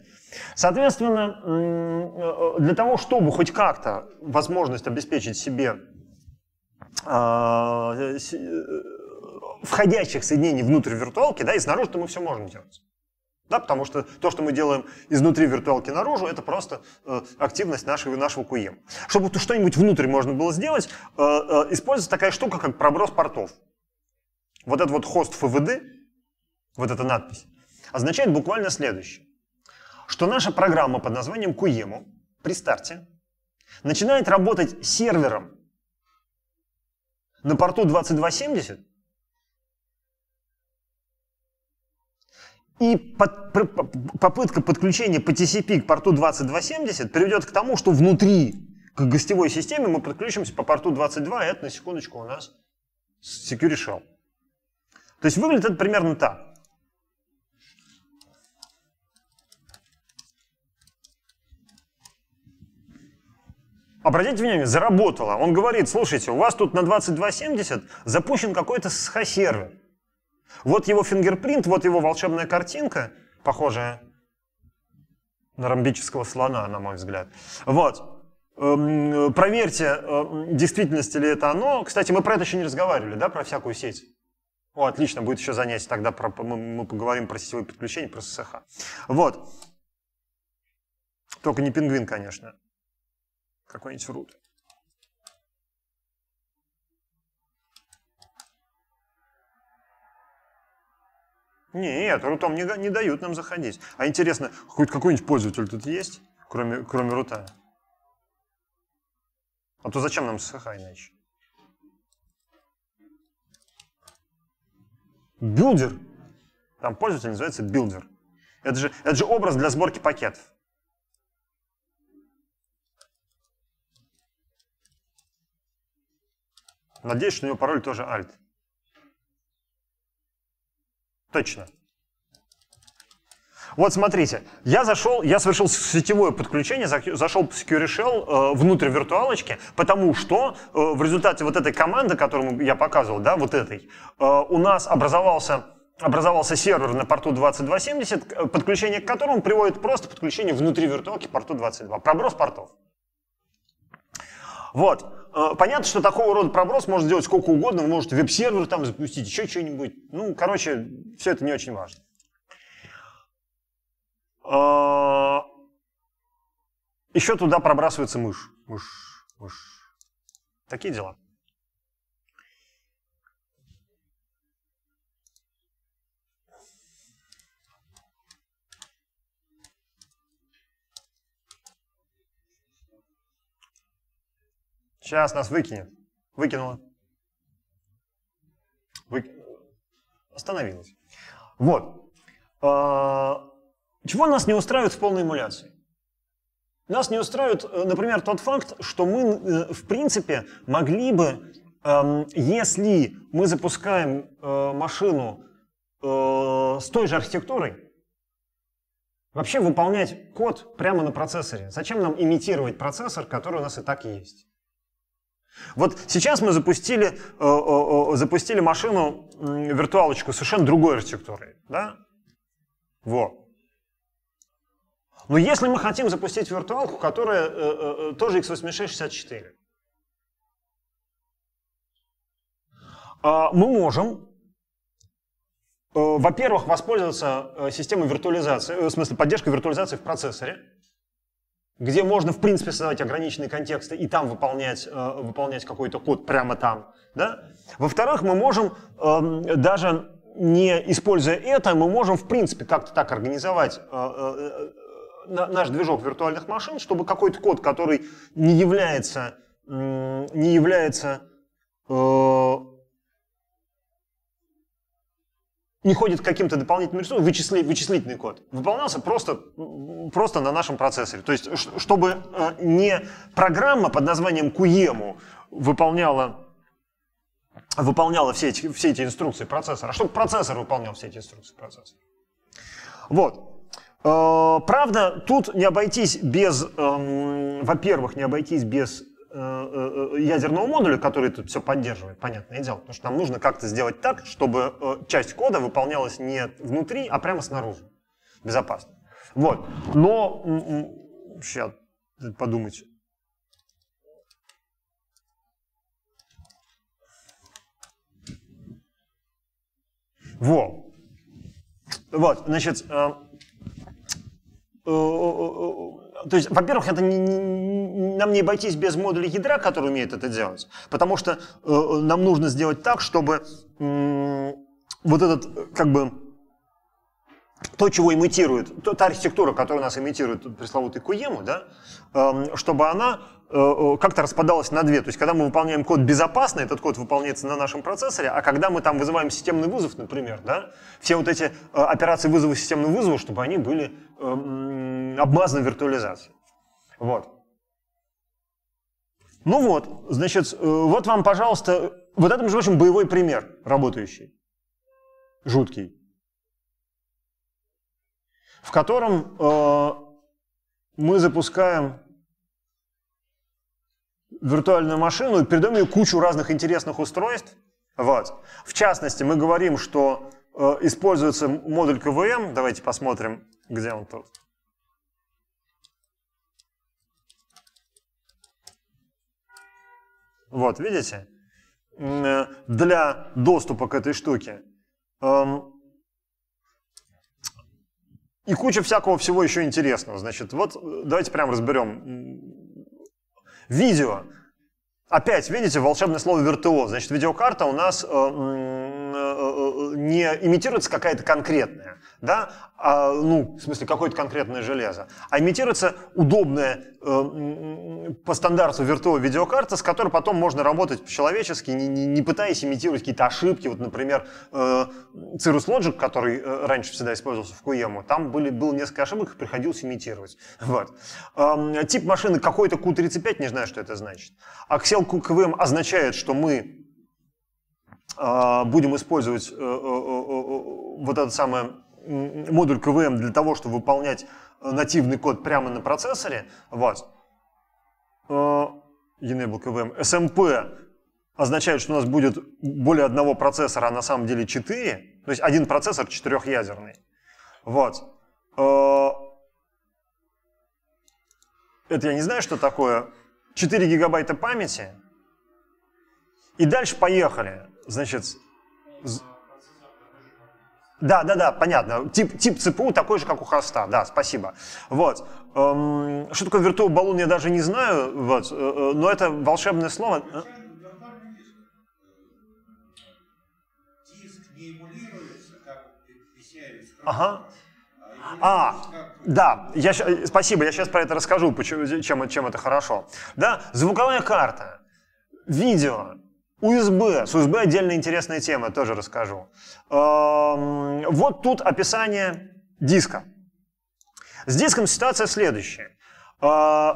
A: Соответственно, э, для того, чтобы хоть как-то возможность обеспечить себе а, э, входящих соединений внутрь виртуалки, да, и снаружи-то мы все можем делать. Да, потому что то, что мы делаем изнутри виртуалки наружу, это просто э, активность нашего, нашего QEM. Чтобы что-нибудь внутрь можно было сделать, э, э, используется такая штука, как проброс портов. Вот этот вот хост ФВД, вот эта надпись, означает буквально следующее что наша программа под названием Куему при старте начинает работать сервером на порту 2270 И под, при, попытка подключения по TCP к порту 2270 приведет к тому, что внутри к гостевой системе мы подключимся по порту 22, и это на секундочку у нас Secure Shell. То есть выглядит это примерно так. обратите внимание, заработало. Он говорит, слушайте, у вас тут на 2270 запущен какой-то сха-сервер. Вот его фингерпринт, вот его волшебная картинка, похожая на ромбического слона, на мой взгляд. Вот. Эм, проверьте, э, действительность ли это оно. Кстати, мы про это еще не разговаривали, да, про всякую сеть. О, отлично, будет еще занятие тогда, про, мы, мы поговорим про сетевые подключения, про ССХ. Вот. Только не пингвин, конечно какой-нибудь root. Нет, рутом не, не дают нам заходить. А интересно, хоть какой-нибудь пользователь тут есть, кроме, кроме рута? А то зачем нам СХ иначе? Билдер. Там пользователь называется билдер. Это же, это же образ для сборки пакетов. Надеюсь, что у него пароль тоже alt. Точно. Вот смотрите, я зашел, я совершил сетевое подключение, зашел по Secure Shell э, внутрь виртуалочки, потому что э, в результате вот этой команды, которую я показывал, да, вот этой, э, у нас образовался образовался сервер на порту 2270, подключение к которому приводит просто подключение внутри виртуалки к порту 22. Проброс портов. Вот. Э, понятно, что такого рода проброс можно сделать сколько угодно, вы можете веб-сервер там запустить, еще что-нибудь. Ну, короче, все это не очень важно. Э, еще туда пробрасывается мышь. Мышь, мышь. Такие дела. Сейчас нас выкинет. выкинуло, Вы... Остановилась. Вот. А, чего нас не устраивает в полной эмуляции? Нас не устраивает, э, например, тот факт, что мы, э, в принципе, могли бы, эм, если мы запускаем э, машину с той же архитектурой, вообще выполнять код прямо на процессоре. Зачем нам имитировать процессор, который у нас и так есть? Вот сейчас мы запустили, э, э, э, запустили машину, виртуалочку совершенно другой архитектуры. Да? Во. Но если мы хотим запустить виртуалку, которая тоже x86-64, а, мы можем, во-первых, воспользоваться системой виртуализации, в смысле поддержкой виртуализации в процессоре, где можно, в принципе, создавать ограниченные контексты и там выполнять, э, выполнять какой-то код прямо там. Да? Во-вторых, мы можем э, даже не используя это, мы можем, в принципе, как-то так организовать э, э, э наш движок виртуальных машин, чтобы какой-то код, который не является, не является э, не ходит к каким-то дополнительным ресурсам, вычисли, вычислительный код, выполнялся просто, просто на нашем процессоре. То есть, чтобы э, не программа под названием QEMU выполняла выполняла все эти, все эти инструкции процессора, а чтобы процессор выполнял все эти инструкции процессора. Вот. Э, правда, тут не обойтись без, эм, во-первых, не обойтись без Э, э, э, ядерного модуля, который тут все поддерживает, понятное дело. Потому что нам нужно как-то сделать так, чтобы часть кода выполнялась не внутри, а прямо снаружи. Безопасно. Вот. Но сейчас подумайте. Во. Вот, значит, э, э, э, то есть, во-первых, это не, не, нам не обойтись без модуля ядра, который умеет это делать, потому что э, э нам нужно сделать так, чтобы э, вот этот, э, как бы, то, чего имитирует, то, та архитектура, которую у нас имитирует пресловутый Куему, да, эм, чтобы она э, э, как-то распадалась на две. То есть, когда мы выполняем код безопасно, этот код выполняется на нашем процессоре, а когда мы там вызываем системный вызов, например, да, все вот эти э, операции вызова системного вызова, чтобы они были эм, обмазаны виртуализацией. Вот. Ну вот, значит, вот вам, пожалуйста, вот это, между прочим, боевой пример работающий. Жуткий в котором э, мы запускаем виртуальную машину и передаем ей кучу разных интересных устройств. Вот. В частности, мы говорим, что э, используется модуль КВМ. Давайте посмотрим, где он тут. Вот, видите? Э, для доступа к этой штуке. Эм, и куча всякого всего еще интересного. Значит, вот э, давайте прямо разберем. Видео. Опять, видите, волшебное слово «виртуоз». Значит, видеокарта у нас э, э, э, э, не имитируется какая-то конкретная да, а, ну, в смысле, какое-то конкретное железо, а имитируется удобная э, по стандарту виртуальная видеокарта, с которой потом можно работать по-человечески, не, не, не пытаясь имитировать какие-то ошибки. Вот, например, э, Cirrus Logic, который э, раньше всегда использовался в QEMU, там были, было несколько ошибок, и приходилось имитировать. Вот. Э, тип машины какой-то Q35, не знаю, что это значит. Axel а QVM означает, что мы э, будем использовать э э, э, э, э, вот это самое модуль КВМ для того, чтобы выполнять э, нативный код прямо на процессоре вот. Э, enable KVM, SMP означает, что у нас будет более одного процессора, а на самом деле четыре, то есть один процессор четырехъядерный. Вот. Э, это я не знаю, что такое. 4 гигабайта памяти. И дальше поехали. Значит, да, да, да, понятно. Тип, тип ЦПУ такой же, как у хоста, да, спасибо. Вот. Эм, что такое Virtual Balloon, я даже не знаю, вот, э, э но это волшебное слово. Э, ага. А, да, я, э, спасибо, я сейчас про это расскажу, почему, чем, чем это хорошо. Да, звуковая карта, видео, УСБ. С УСБ отдельно интересная тема, тоже расскажу. Эм, вот тут описание диска. С диском ситуация следующая. Э,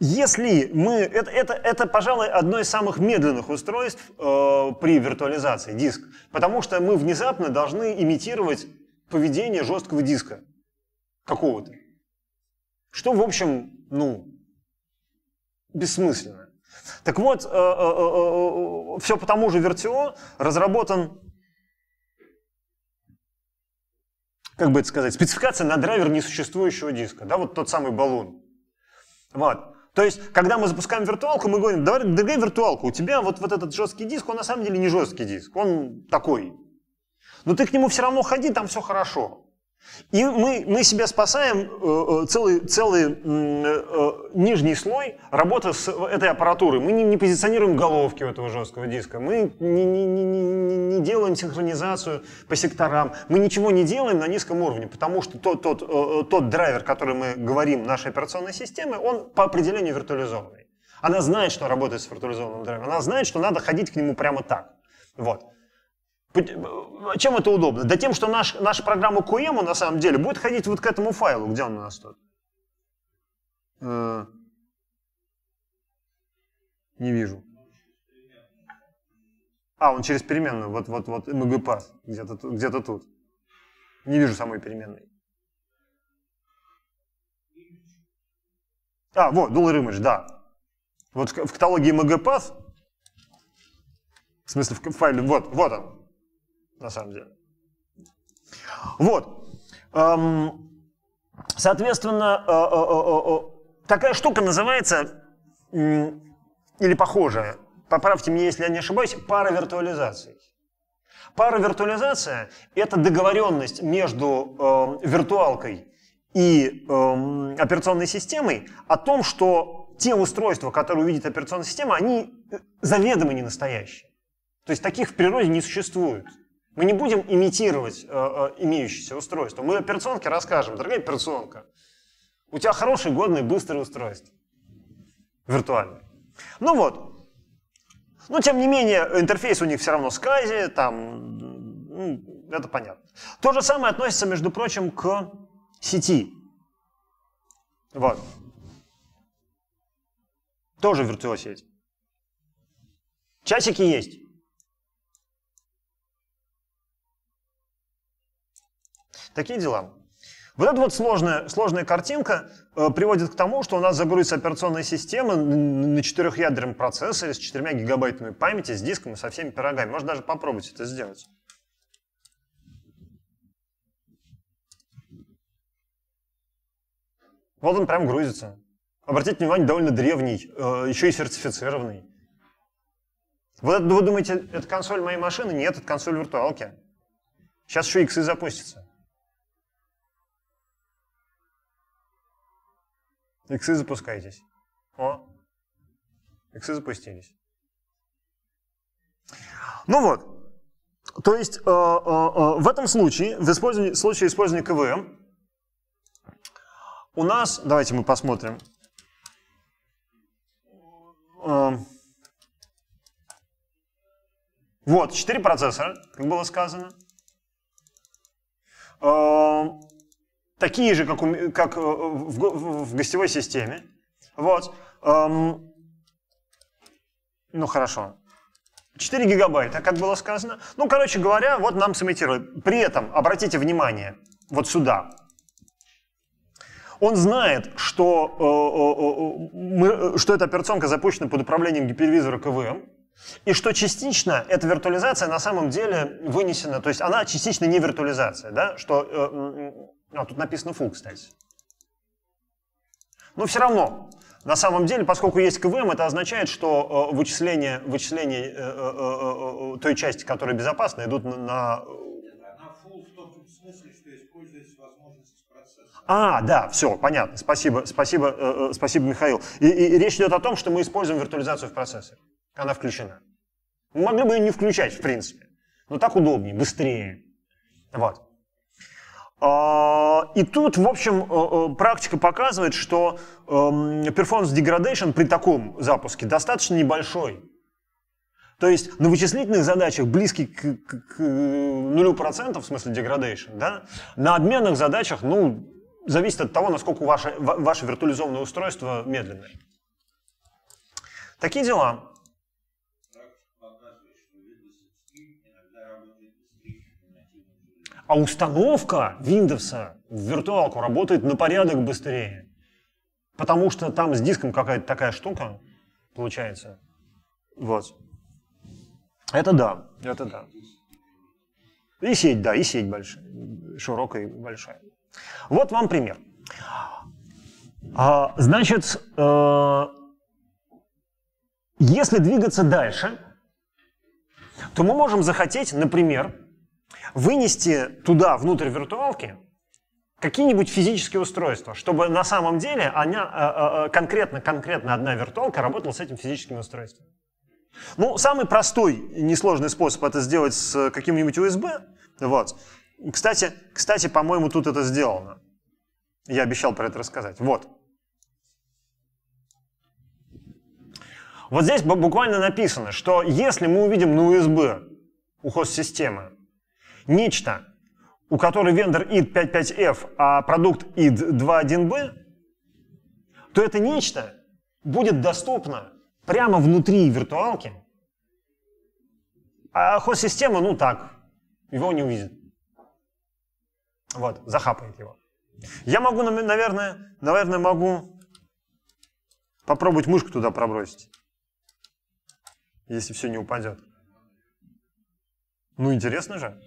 A: если мы... Это, это, это, пожалуй, одно из самых медленных устройств э, при виртуализации, диск. Потому что мы внезапно должны имитировать поведение жесткого диска какого-то. Что, в общем, ну, бессмысленно. Так вот, э, э, э, все по тому же Вертио разработан, как бы это сказать, спецификация на драйвер несуществующего диска, да, вот тот самый баллон. Вот. То есть, когда мы запускаем виртуалку, мы говорим, давай, дорогая виртуалка, у тебя вот, вот этот жесткий диск, он на самом деле не жесткий диск, он такой. Но ты к нему все равно ходи, там все хорошо. И мы, мы себя спасаем э, э, целый, целый э, нижний слой работы с этой аппаратурой. Мы не, не позиционируем головки у этого жесткого диска, мы не, не, не, не делаем синхронизацию по секторам, мы ничего не делаем на низком уровне, потому что тот, тот, тот драйвер, который мы говорим нашей операционной системы, он по определению виртуализованный. Она знает, что работает с виртуализованным драйвером, она знает, что надо ходить к нему прямо так. Вот. Чем это удобно? Да тем, что наш, наша программа QEMU на самом деле будет ходить вот к этому файлу, где он у нас тут. Э, не вижу. А, он через переменную, вот, вот, вот, mgpass, где-то где -то тут. Не вижу самой переменной. А, вот, dual image, да. Вот в, каталоге mgpass, в смысле в файле, вот, вот он, на самом деле. Вот. Соответственно, э, э, э, такая штука называется, или похожая, поправьте меня, если я не ошибаюсь, пара виртуализаций. Пара виртуализация – это договоренность между эм, виртуалкой и эм, операционной системой о том, что те устройства, которые увидит операционная система, они заведомо не настоящие. То есть таких в природе не существует. Мы не будем имитировать э, э, имеющееся устройство. Мы операционке расскажем, дорогая операционка, у тебя хорошее, годное, быстрое устройство. Виртуальное. Ну вот. Но тем не менее, интерфейс у них все равно скази, там, ну, это понятно. То же самое относится, между прочим, к сети. Вот. Тоже виртуальная сеть. Часики есть. Такие дела. Вот эта вот сложная, сложная картинка э, приводит к тому, что у нас загрузится операционная система на четырехъядерном процессоре с четырьмя гигабайтами памяти, с диском и со всеми пирогами. Можно даже попробовать это сделать. Вот он прям грузится. Обратите внимание, довольно древний, э, еще и сертифицированный. Вот это, вы думаете, это консоль моей машины? Нет, это консоль виртуалки. Сейчас еще иксы запустится. Иксы запускайтесь. О, иксы запустились. Ну вот, то есть э, э, э в этом случае, в, использовании, случае использования КВМ, у нас, давайте мы посмотрим, э, вот, 4 процессора, как было сказано. Э, такие же, как, у, как э, в, в, гостевой системе. Вот. Эм, ну хорошо. 4 гигабайта, как было сказано. Ну, короче говоря, вот нам сымитировали. При этом, обратите внимание, вот сюда. Он знает, что, э, э, э мы, э, что эта операционка запущена под управлением гипервизора КВМ, и что частично эта виртуализация на самом деле вынесена, то есть она частично не виртуализация, да, что а, тут написано full, кстати. Но все равно, на самом деле, поскольку есть КВМ, это означает, что э, вычисления, вычисления э, э, той части, которая безопасна, идут на... на... А, да, все, понятно. Спасибо, спасибо, э, спасибо, Михаил. И, и речь идет о том, что мы используем виртуализацию в процессе. Она включена. Мы могли бы ее не включать, в принципе. Но так удобнее, быстрее. Вот. А, и тут, в общем, э, э, практика показывает, что эм, performance degradation при таком запуске достаточно небольшой. То есть на вычислительных задачах близкий к, к, к нулю процентов, в смысле degradation, да? на обменных задачах, ну, зависит от того, насколько ваше, ваше виртуализованное устройство медленное. Такие дела. А установка Windows в виртуалку работает на порядок быстрее. Потому что там с диском какая-то такая штука получается. Вот. Это да, это да. И сеть, да, и сеть большая, широкая и большая. Вот вам пример. А, значит, э, если двигаться дальше, то мы можем захотеть, например, вынести туда, внутрь виртуалки, какие-нибудь физические устройства, чтобы на самом деле она, э, э, э, конкретно, конкретно одна виртуалка работала с этим физическим устройством. Ну, самый простой, несложный способ это сделать с каким-нибудь USB. Вот. Кстати, кстати по-моему, тут это сделано. Я обещал про это рассказать. Вот. Вот здесь буквально написано, что если мы увидим на USB у хост-системы нечто, у которой вендор id 55f, а продукт id 21b, то это нечто будет доступно прямо внутри виртуалки, а ход-система, ну так, его не увидит. Вот, захапает его. Я могу, наверное, наверное, могу попробовать мышку туда пробросить, если все не упадет. Ну, интересно же.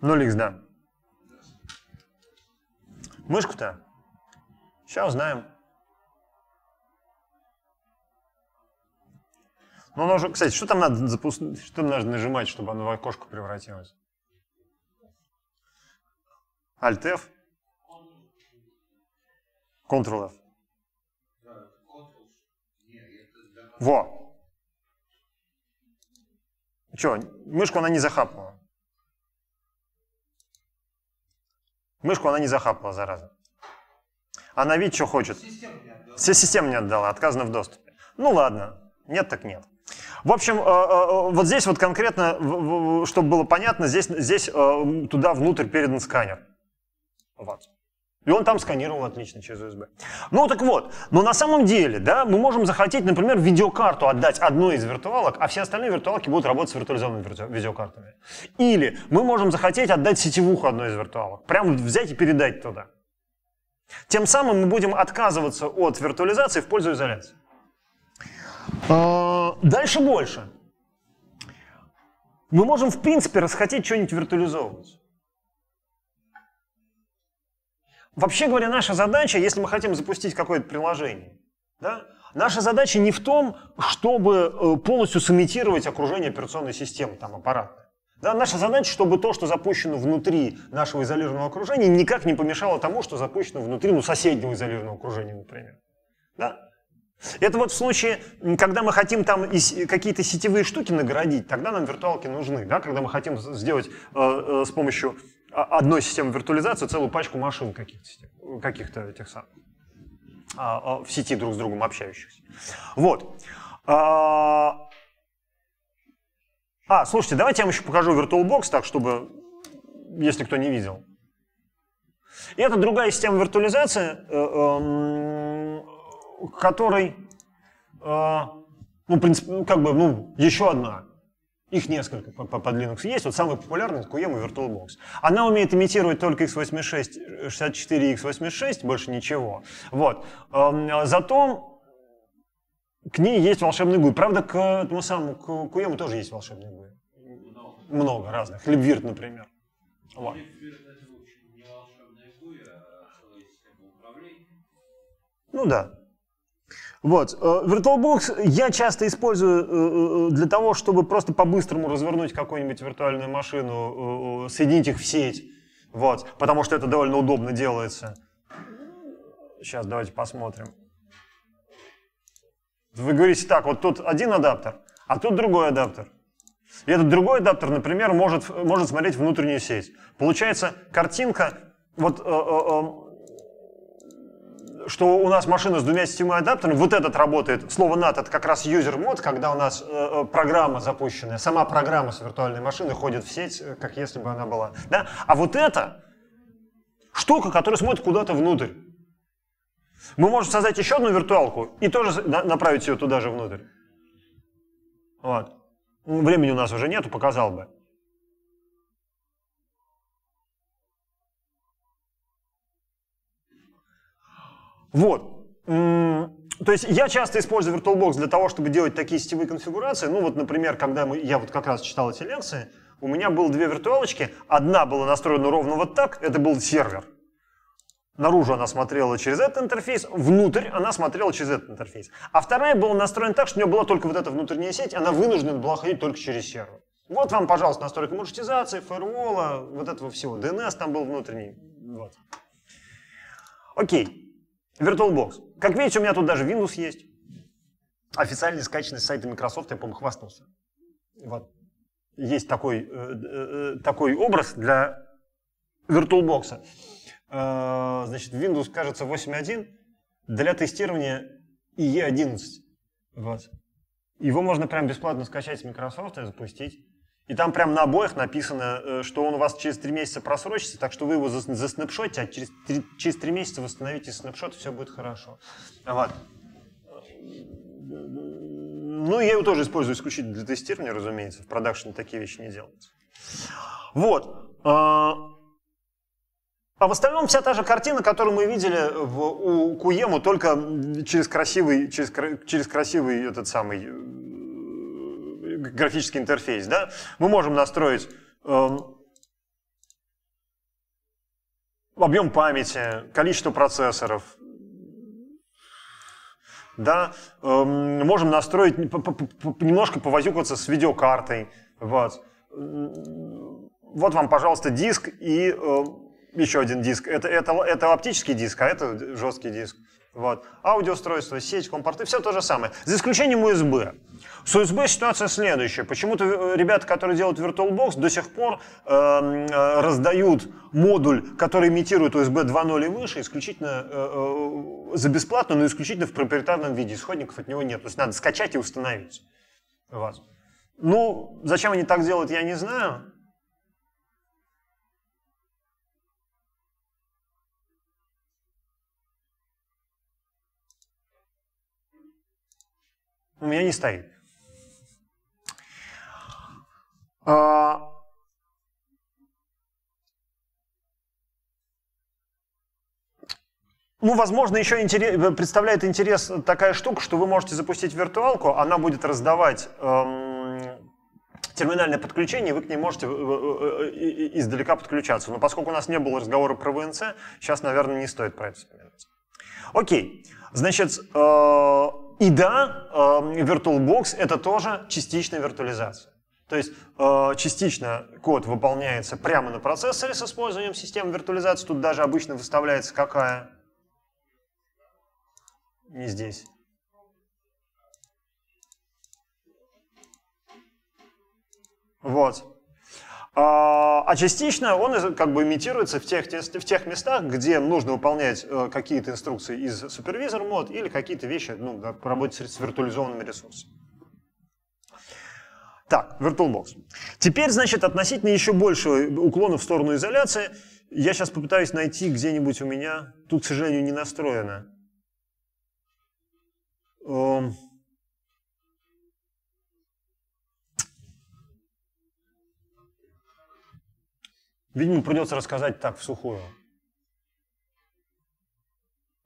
A: 0 x, да. Мышку-то. Сейчас узнаем. Ну, оно уже, кстати, что там надо запустить, что надо нажимать, чтобы оно в окошко превратилось? Alt F? Ctrl F. Во. Че, мышку она не захапнула? Мышку она не захапала, зараза. Она видит, что хочет. Все системы не отдала, отказано в доступе. Ну ладно, нет так нет. В общем, э, э, э, вот здесь вот конкретно, чтобы было понятно, здесь, здесь туда внутрь передан сканер. Вот. И он там сканировал отлично через USB. Ну так вот, но на самом деле, да, мы можем захотеть, например, видеокарту отдать одной из виртуалок, а все остальные виртуалки будут работать с виртуализованными видеокартами. Или мы можем захотеть отдать сетевуху одной из виртуалок. Прямо взять и передать туда. Тем самым мы будем отказываться от виртуализации в пользу изоляции. А, дальше больше. Мы можем, в принципе, расхотеть что-нибудь виртуализовывать. вообще говоря, наша задача, если мы хотим запустить какое-то приложение, да, наша задача не в том, чтобы э, полностью сымитировать окружение операционной системы, там, аппаратной. Да, наша задача, чтобы то, что запущено внутри нашего изолированного окружения, никак не помешало тому, что запущено внутри ну, соседнего изолированного окружения, например. Да? Это вот в случае, когда мы хотим там какие-то сетевые штуки наградить, тогда нам виртуалки нужны. Да? Когда мы хотим сделать э, э, с помощью одной системы виртуализации целую пачку машин каких-то, каких этих самых а, а, в сети друг с другом общающихся. Вот. А, а слушайте, давайте я вам еще покажу VirtualBox, так, чтобы, если кто не видел. И это другая система виртуализации, э, эм, которой, э, ну, в принципе, как бы, ну, еще одна их несколько под Linux есть. Вот самый популярный это QEMU VirtualBox. Она умеет имитировать только x86, 64 и x86, больше ничего. Вот. Эм, зато к ней есть волшебный GUI. Правда, к этому самому к QEMU тоже есть волшебный GUI. Много разных. Libvirt, например. Вот. А ну да. Вот. Э, VirtualBox я часто использую э, э, для того, чтобы просто по-быстрому развернуть какую-нибудь виртуальную машину, соединить их в сеть. Вот. Потому что это довольно удобно делается. Сейчас давайте посмотрим. Вы говорите так, вот тут один адаптер, а тут другой адаптер. И этот другой адаптер, например, может, может смотреть внутреннюю сеть. Получается, картинка, вот что у нас машина с двумя системами адаптерами, вот этот работает, слово NAT это как раз user мод, когда у нас э, э, программа запущенная, сама программа с виртуальной машины ходит в сеть, э, как если бы она была. Да? А вот это штука, которая смотрит куда-то внутрь. Мы можем создать еще одну виртуалку и тоже направить ее туда же внутрь. Вот. Времени у нас уже нету, показал бы. Вот. То есть я часто использую VirtualBox для того, чтобы делать такие сетевые конфигурации. Ну вот, например, когда мы, я вот как раз читал эти лекции, у меня было две виртуалочки. Одна была настроена ровно вот так, это был сервер. Наружу она смотрела через этот интерфейс, внутрь она смотрела через этот интерфейс. А вторая была настроена так, что у нее была только вот эта внутренняя сеть, она вынуждена была ходить только через сервер. Вот вам, пожалуйста, настройка маршрутизации, фаервола, вот этого всего. DNS там был внутренний. Вот. Окей. VirtualBox. Как видите, у меня тут даже Windows есть. Официально скачанный с сайта Microsoft, я, по-моему, хвастался. Вот. Есть такой, э, э, э, такой образ для VirtualBox. Э, значит, Windows, кажется, 8.1 для тестирования e 11 Вот. Его можно прям бесплатно скачать с Microsoft и запустить. И там прям на обоих написано, э, что он у вас через три месяца просрочится, так что вы его заснапшотите, а через три, через три месяца восстановите снапшот, и все будет хорошо. Вот. Ну, я его тоже использую исключительно для тестирования, разумеется. В продакшене такие вещи не делаются. Вот. А, а в остальном вся та же картина, которую мы видели в, у Куему, только через красивый, через, через красивый этот самый графический интерфейс, да, мы можем настроить эм, объем памяти, количество процессоров, да, эм, можем настроить, немножко повозюкаться с видеокартой, вот. Вот вам, пожалуйста, диск и эм, еще один диск. Это, это, это оптический диск, а это жесткий диск. Вот. Аудиоустройство, сеть, компорты, все то же самое. За исключением USB. С USB ситуация следующая. Почему-то э, ребята, которые делают VirtualBox, до сих пор эм, э, раздают модуль, который имитирует USB 2.0 и выше, исключительно э, э, за бесплатно, но исключительно в проприетарном виде. Исходников от него нет. То есть надо скачать и установить. Вот. Ну, зачем они так делают, я не знаю. у меня не стоит. А... Ну, возможно, еще интерес, э, представляет интерес такая штука, что вы можете запустить виртуалку, она будет раздавать эм, терминальное подключение, и вы к ней можете э, э, издалека подключаться. Но поскольку у нас не было разговора про ВНЦ, сейчас, наверное, не стоит про это вспоминать. Окей, значит, э и да, э, VirtualBox — это тоже частичная виртуализация. То есть э, частично код выполняется прямо на процессоре с использованием системы виртуализации. Тут даже обычно выставляется какая? Не здесь. Вот. А, а частично он как бы имитируется в тех, в тех местах, где нужно выполнять э, какие-то инструкции из супервизор мод или какие-то вещи ну, да, по работе с виртуализованными ресурсами. Так, VirtualBox. Теперь, значит, относительно еще большего уклона в сторону изоляции. Я сейчас попытаюсь найти где-нибудь у меня. Тут, к сожалению, не настроено. Эм, Видимо, придется рассказать так в сухую.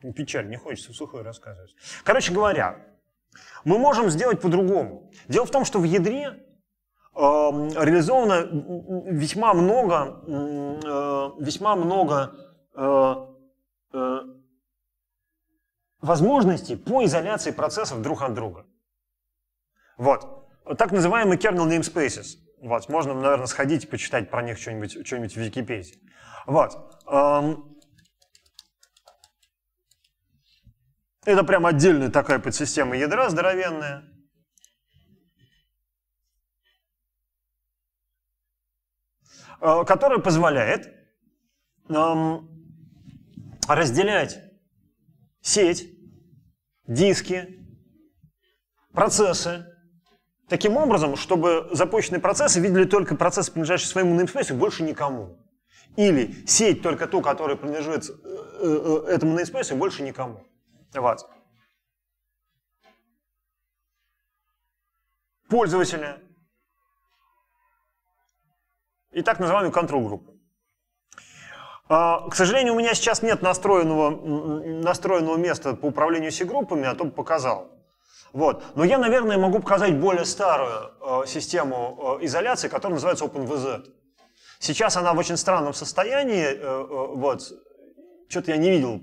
A: Ну, печаль, не хочется в сухую рассказывать. Короче говоря, мы можем сделать по-другому. Дело в том, что в ядре эм, реализовано весьма много, э, весьма много э, э, возможностей по изоляции процессов друг от друга. Вот. Так называемый kernel namespaces. Вот, можно, наверное, сходить и почитать про них что-нибудь что в Википедии. Вот. Эм, это прям отдельная такая подсистема ядра здоровенная. Э, которая позволяет эм, разделять сеть, диски, процессы таким образом, чтобы запущенные процессы видели только процессы, принадлежащие своему namespace, больше никому. Или сеть только ту, которая принадлежит э, э, э, этому namespace, больше никому. Вот. Пользователи. И так называемую контроль-группу. А, к сожалению, у меня сейчас нет настроенного, настроенного места по управлению C-группами, а то бы показал. Вот. Но я, наверное, могу показать более старую э, систему э, изоляции, которая называется OpenVZ. Сейчас она в очень странном состоянии. Э, э, вот. Что-то я не видел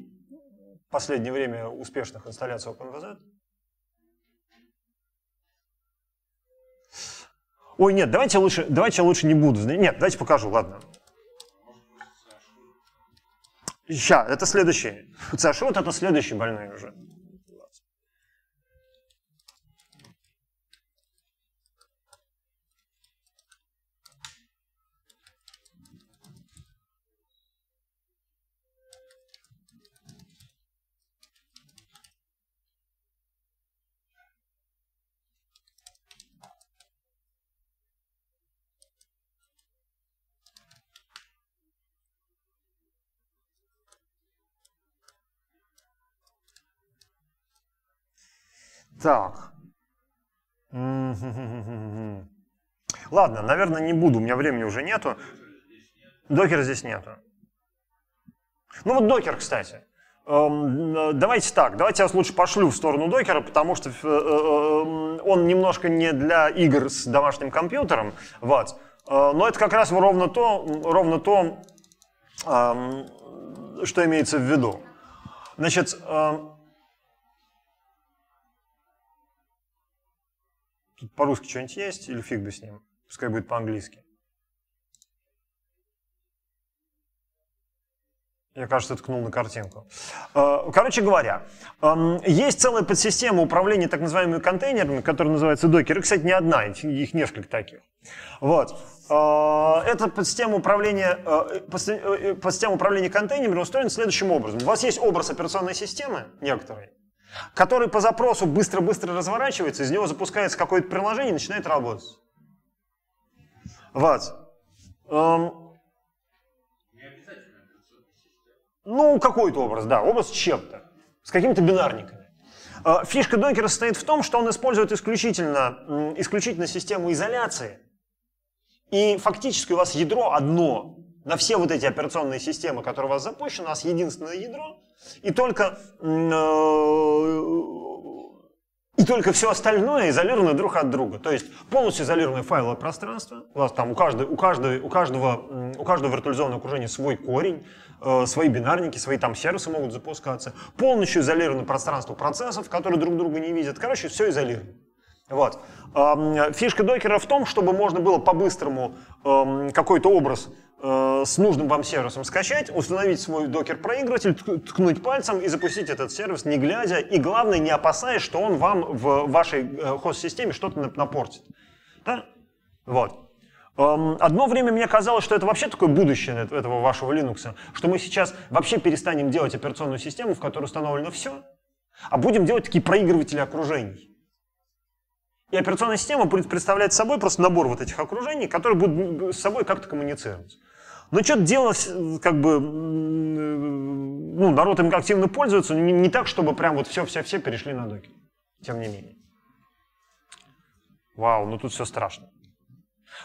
A: в последнее время успешных инсталляций OpenVZ. Ой, нет, давайте лучше, давайте лучше не буду. Нет, давайте покажу, ладно. Сейчас, это следующий. вот это следующий больной уже. Так. Ладно, наверное, не буду, у меня времени уже нету. Докер здесь нету. Ну вот докер, кстати. Эм, э, давайте так, давайте я вас лучше пошлю в сторону докера, потому что э, э, он немножко не для игр с домашним компьютером, вот. но это как раз ровно то, ровно то эм, что имеется в виду. Значит, эм, Тут по-русски что-нибудь есть или фиг бы с ним? Пускай будет по-английски. Я, кажется, ткнул на картинку. Э, короче говоря, эм, есть целая подсистема управления так называемыми контейнерами, которая называется докеры. Кстати, не одна, их несколько таких. Вот. Э, эта подсистема управления, э, подсистема управления контейнерами устроена следующим образом. У вас есть образ операционной системы некоторый, который по запросу быстро-быстро разворачивается, из него запускается какое-то приложение и начинает работать. Вот. Эм. Ну, какой-то образ, да, образ чем-то, с какими-то бинарниками. Э, фишка докера состоит в том, что он использует исключительно, исключительно систему изоляции, и фактически у вас ядро одно. На все вот эти операционные системы, которые у вас запущены, у вас единственное ядро, и только, э, и только все остальное изолировано друг от друга. То есть полностью изолированное файловое пространство. У вас там у, каждой, у, каждой, у, каждого, у каждого виртуализованного окружения свой корень, э, свои бинарники, свои там сервисы могут запускаться. Полностью изолировано пространство процессов, которые друг друга не видят. Короче, все изолировано. Вот. Фишка докера в том, чтобы можно было по-быстрому эм, какой-то образ Э, с нужным вам сервисом скачать, установить свой докер-проигрыватель, ткнуть пальцем и запустить этот сервис, не глядя, и главное, не опасаясь, что он вам в вашей э, хост-системе что-то напортит. Да? Вот. Эм, одно время мне казалось, что это вообще такое будущее этого вашего Linux, что мы сейчас вообще перестанем делать операционную систему, в которой установлено все, а будем делать такие проигрыватели окружений. И операционная система будет представлять собой просто набор вот этих окружений, которые будут с собой как-то коммуницировать. Но ну, что-то дело, как бы, ну, народ им активно пользуется, но не, не так, чтобы прям вот все-все-все перешли на докер. Тем не менее. Вау, ну тут все страшно.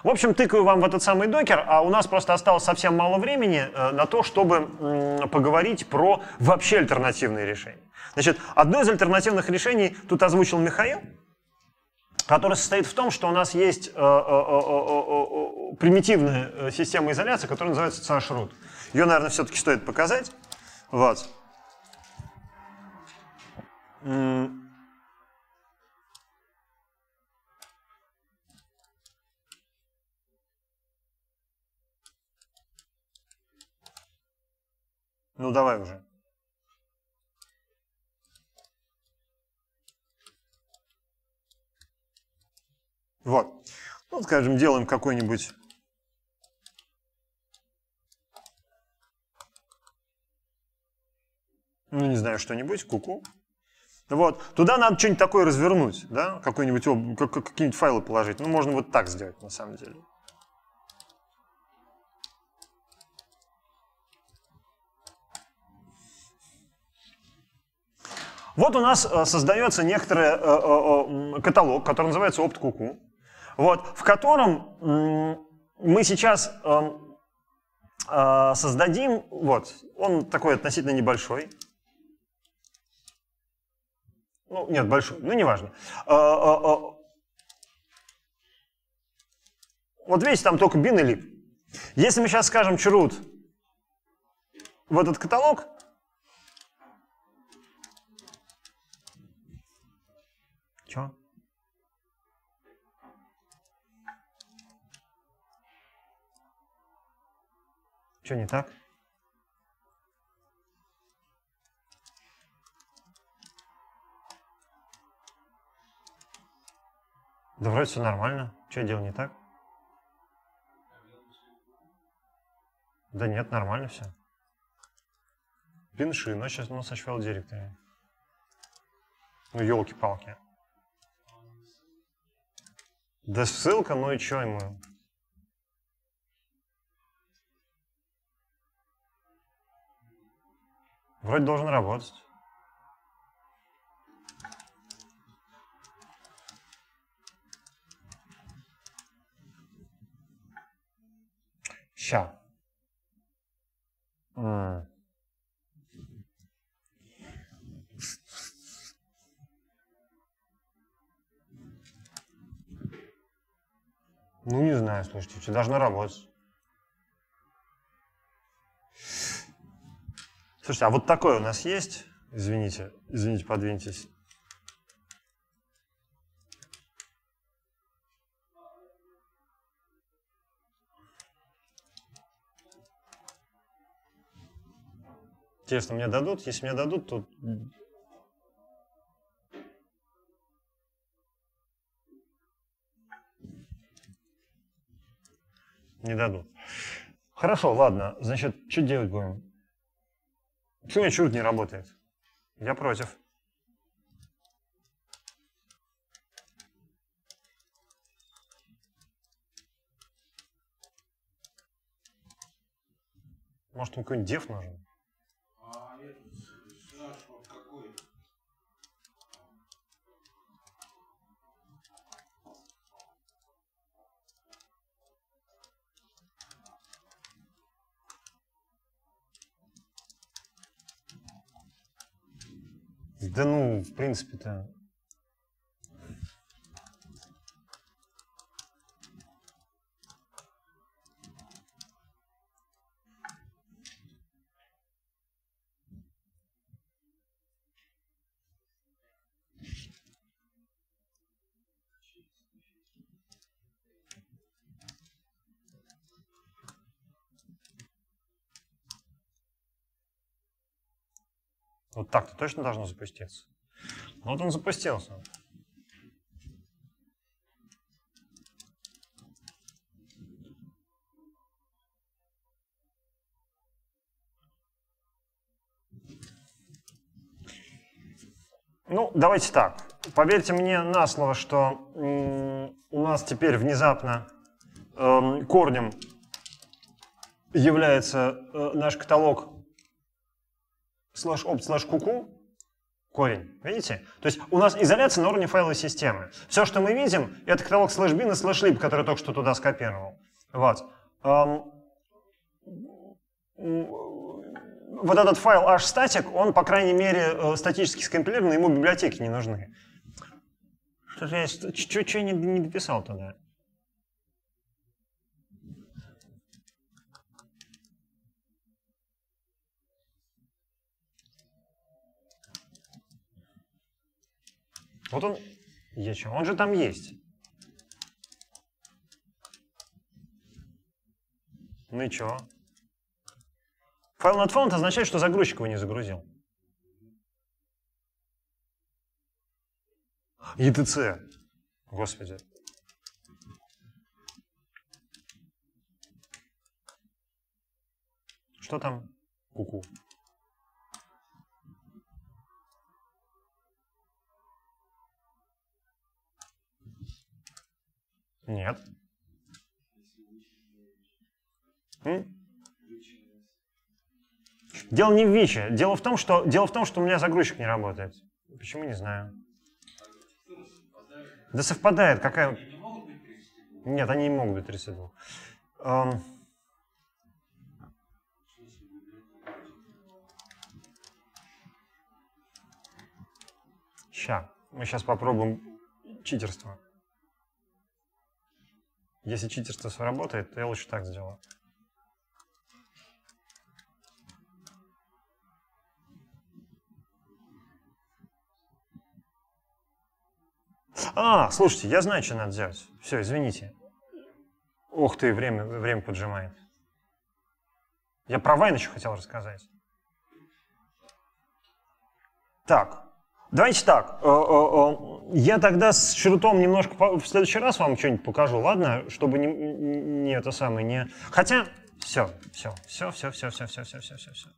A: В общем, тыкаю вам в этот самый докер, а у нас просто осталось совсем мало времени э, на то, чтобы поговорить про вообще альтернативные решения. Значит, одно из альтернативных решений тут озвучил Михаил, который состоит в том, что у нас есть э, э, э, примитивная система изоляции, которая называется ЦАШ-рут. Ее, наверное, все-таки стоит показать. Вот. Ну, давай уже. Вот. Ну, скажем, делаем какой-нибудь ну, не знаю, что-нибудь, куку. Вот. Туда надо что-нибудь такое развернуть, да, какой-нибудь, какие-нибудь файлы положить. Ну, можно вот так сделать, на самом деле. Вот у нас э, создается некоторый э, э, каталог, который называется opt.cuckoo вот, в котором мы сейчас эм, э, создадим, вот, он такой относительно небольшой. Ну, нет, большой, ну, неважно. Э, э, вот видите, там только bin и lib. Если мы сейчас скажем чрут в этот каталог, Чего? Что не так? Да вроде все нормально. Что я делал не так? Да нет, нормально все. Пинши, но сейчас у нас HVL директоре. Ну, елки-палки. Да ссылка, ну и чё ему? Вроде должен работать. Ща. Ну, не знаю, слушайте, все должно работать. Слушайте, а вот такое у нас есть? Извините, извините, подвиньтесь. Интересно, мне дадут? Если мне дадут, то... Не дадут. Хорошо, ладно. Значит, что делать будем? Почему у меня чудо не работает? Я против. Может, ему какой-нибудь дев нужен? Да ну, в принципе-то, Вот так-то точно должно запуститься. Ну, вот он запустился. Ну, давайте так. Поверьте мне на слово, что у нас теперь внезапно эм, корнем является э, наш каталог слэш opt слэш куку корень. Видите? То есть у нас изоляция на уровне файловой системы. Все, что мы видим, это каталог слэш bin и slash lib, который только что туда скопировал. Вот. Вот этот файл hstatic, он, по крайней мере, э, статически скомпилирован, ему библиотеки не нужны. Что-то я, что, что не, не дописал туда. Вот он Ячо. Он же там есть. Ну и чё? Файл not found означает, что загрузчик его не загрузил. ETC. Господи. Что там? Куку. -ку. -ку. Нет. М? Дело не в ВИЧе. Дело в том, что, дело в том, что у меня загрузчик не работает. Почему, не знаю. Да совпадает. Какая... Нет, они не могут быть 32. Эм... Ща. Мы сейчас попробуем читерство. Если читерство сработает, то я лучше так сделаю. А, слушайте, я знаю, что надо сделать. Все, извините. Ох ты, время, время поджимает. Я про Вайн еще хотел рассказать. Так, Давайте так. Э, э, э, я тогда с шрутом немножко в следующий раз вам что-нибудь покажу, ладно? Чтобы не, не это самое, не... Хотя, все, все, все, все, все, все, все, все, все, все, все.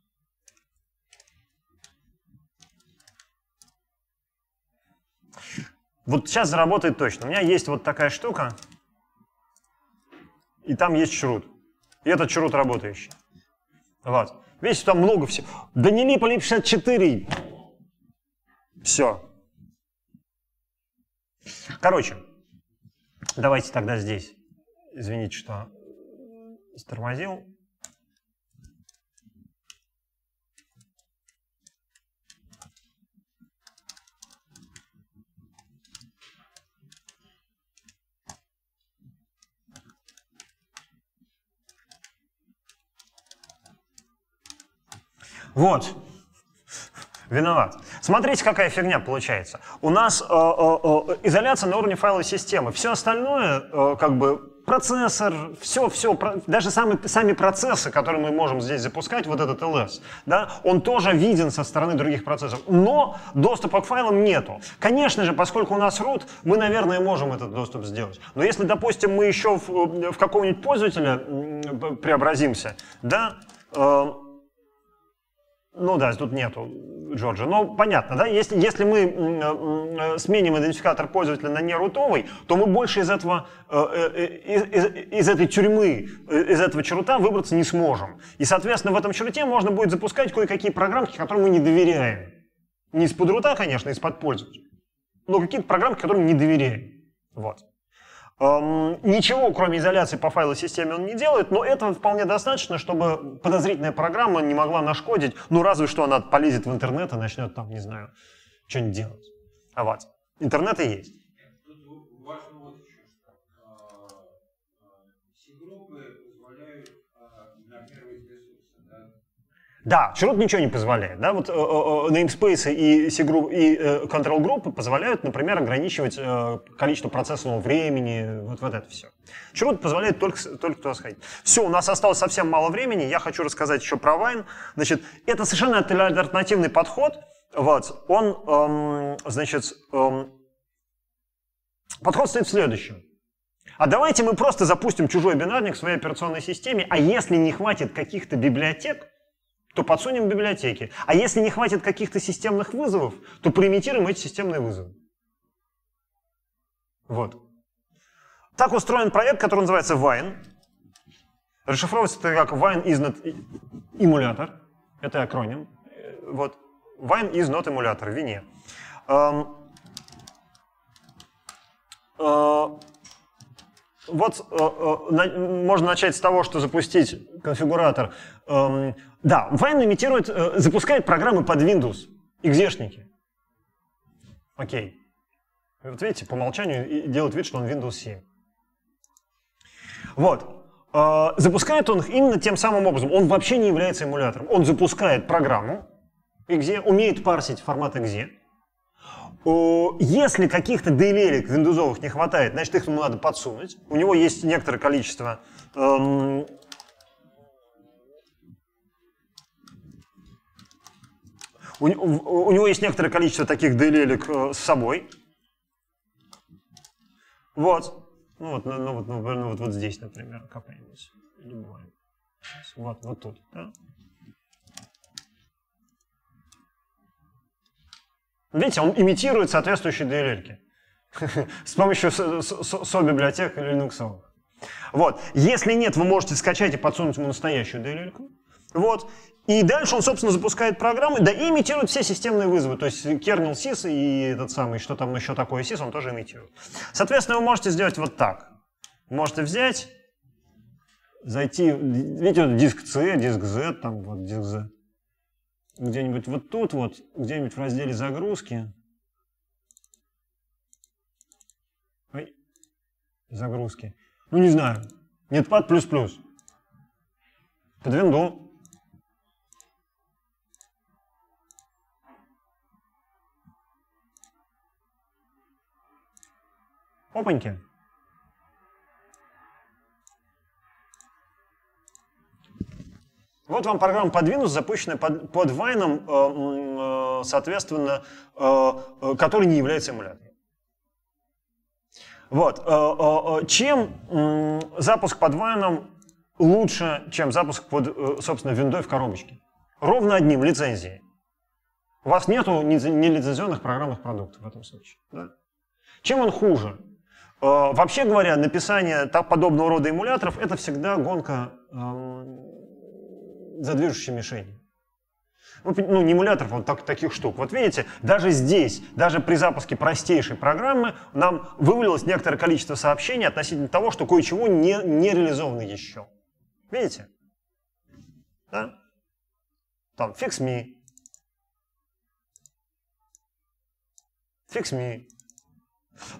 A: Вот сейчас заработает точно. У меня есть вот такая штука, и там есть шрут. И этот шрут работающий. Вот. Видите, там много всего. Да Данилипа 54. Все. Короче, давайте тогда здесь. Извините, что стормозил. Вот виноват. Смотрите, какая фигня получается. У нас э, э, э, изоляция на уровне файловой системы. Все остальное, как бы процессор, все, все, даже сами, сами процессы, которые мы можем здесь запускать, вот этот LS, да, он тоже виден со стороны других процессов, но доступа к файлам нету. Конечно же, поскольку у нас root, мы, наверное, можем этот доступ сделать. Но если, допустим, мы еще в, в какого-нибудь пользователя преобразимся, да, э ну да, тут нету Джорджа. Но ну, понятно, да, если, если мы э, э, сменим идентификатор пользователя на нерутовый, то мы больше из этого, э, из, из, из этой тюрьмы, из этого черута выбраться не сможем. И, соответственно, в этом черуте можно будет запускать кое-какие программки, которым мы не доверяем. Не из-под рута, конечно, а из-под пользователя, но какие-то программки, которым не доверяем. Вот. Эм, ничего, кроме изоляции по файловой системе, он не делает, но этого вполне достаточно, чтобы подозрительная программа не могла нашкодить, ну разве что она полезет в интернет и начнет там, не знаю, что-нибудь делать. А вот, интернет и есть. Да, чурот ничего не позволяет. Да? Вот э, э, э namespace и, C-групп, и э, control группы позволяют, например, ограничивать количество процессного времени, вот, вот это все. Чурот позволяет только, только туда сходить. Все, у нас осталось совсем мало времени, я хочу рассказать еще про Вайн. Значит, это совершенно альтернативный подход. Вот. Он, эм, значит, эм, подход стоит в следующем. А давайте мы просто запустим чужой бинарник в своей операционной системе, а если не хватит каких-то библиотек, то подсунем библиотеки. А если не хватит каких-то системных вызовов, то примитируем эти системные вызовы. Вот. Так устроен проект, который называется Wine. Расшифровывается это как Wine is not emulator. Это акроним. Э, вот. Wine is not emulator, вине. Эм. Э, вот э, э, можно начать с того, что запустить конфигуратор. Эм, да, Wine имитирует, э, запускает программы под Windows, икзешники. Окей. Вот видите, по умолчанию делает вид, что он Windows 7. Вот. запускает он их именно тем самым образом. Он вообще не является эмулятором. Он запускает программу, где умеет парсить формат .exe, если каких-то DLL виндузовых не хватает, значит, их ему надо подсунуть. У него есть некоторое количество эм, у, у, у него есть некоторое количество таких DLL э, с собой. Вот. Ну вот, ну, ну, вот, ну, ну, вот, вот здесь, например, какая-нибудь. Вот, вот тут. Да? Видите, он имитирует соответствующие DLL с помощью со-библиотек или Linux. Вот. Если нет, вы можете скачать и подсунуть ему настоящую DLL. Вот. И дальше он, собственно, запускает программы, да и имитирует все системные вызовы. То есть kernel sys и этот самый, что там еще такое sys, он тоже имитирует. Соответственно, вы можете сделать вот так. Можете взять, зайти, видите, вот диск C, диск Z, там вот диск Z где-нибудь вот тут вот, где-нибудь в разделе загрузки. Ой, загрузки. Ну, не знаю. плюс Под винду. Опаньки. Вот вам программа подвинус, запущенная под, под Вайном, э, э, соответственно, э, который не является эмулятором. Вот. Чем запуск под Вайном лучше, чем запуск под, собственно, виндой в коробочке? Ровно одним, лицензией. У вас нету нелицензионных программных продуктов в этом случае. Да? Чем он хуже? Вообще говоря, написание подобного рода эмуляторов – это всегда гонка эм, за движущей мишенью. Ну, не эмуляторов, а так, таких штук. Вот видите, даже здесь, даже при запуске простейшей программы нам вывалилось некоторое количество сообщений относительно того, что кое-чего не, не реализовано еще. Видите? Да? Там, fix me. Fix me.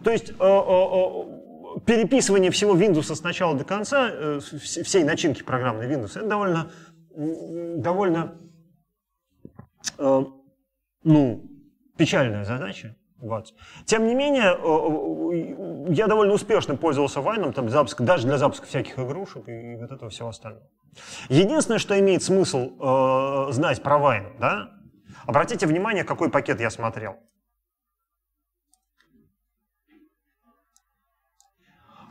A: То есть э, э, э, переписывание всего Windows с начала до конца, э, всей начинки программной Windows, это довольно довольно э, ну, печальная задача. Вот. Тем не менее, э, э, я довольно успешно пользовался Вайном, там, запуск, даже для запуска всяких игрушек и, вот этого всего остального. Единственное, что имеет смысл э, знать про Вайн, да? обратите внимание, какой пакет я смотрел.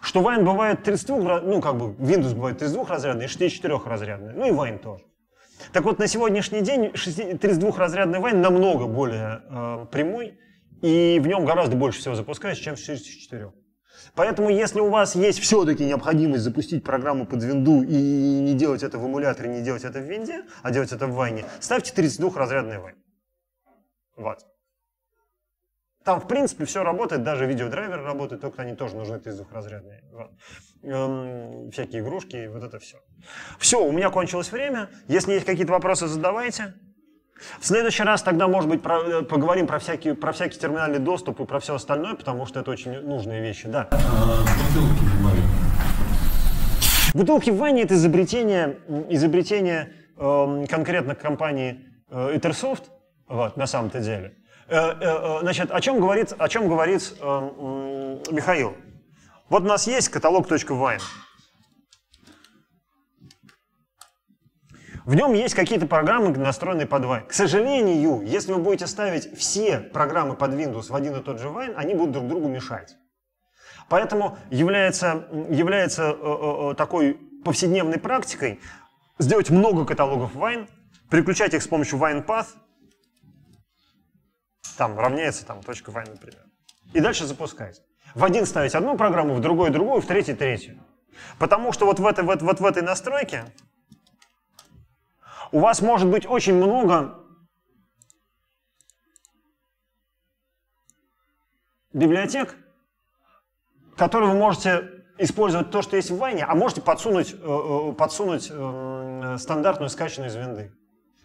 A: что Wine бывает 32, ну как бы Windows бывает 32-разрядный и 64-разрядный, ну и Wine тоже. Так вот, на сегодняшний день 32-разрядный Wine намного более э, прямой, и в нем гораздо больше всего запускается, чем в 64. Поэтому, если у вас есть все-таки необходимость запустить программу под винду и не делать это в эмуляторе, не делать это в винде, а делать это в вайне, ставьте 32-разрядный вайн. Вот. Там, в принципе, все работает, даже видеодрайвер работает, только они тоже нужны из двухразрядные. Вот. Эм, всякие игрушки, вот это все. Все, у меня кончилось время. Если есть какие-то вопросы, задавайте. В следующий раз тогда, может быть, про, э, поговорим про всякие, про всякий терминальный доступ и про все остальное, потому что это очень нужные вещи, да. А, бутылки в ванне. Бутылки в ванне – это изобретение, изобретение э, конкретно компании Etersoft, э, вот, на самом-то деле. Э, э, э, значит, о чем говорит, о чем говорит Михаил? Вот у нас есть каталог .wine. В нем есть какие-то программы, настроенные под Wine. К сожалению, если вы будете ставить все программы под Windows в один и тот же Wine, они будут друг другу мешать. Поэтому является, является такой повседневной практикой сделать много каталогов Wine, переключать их с помощью WinePath, там равняется там, точка y, например. И дальше запускается. В один ставить одну программу, в другую другую, в третий третью. Потому что вот в этой, вот, вот в этой настройке у вас может быть очень много библиотек, которые вы можете использовать то, что есть в Вайне, а можете подсунуть, э, э, подсунуть э, стандартную скачанную из винды.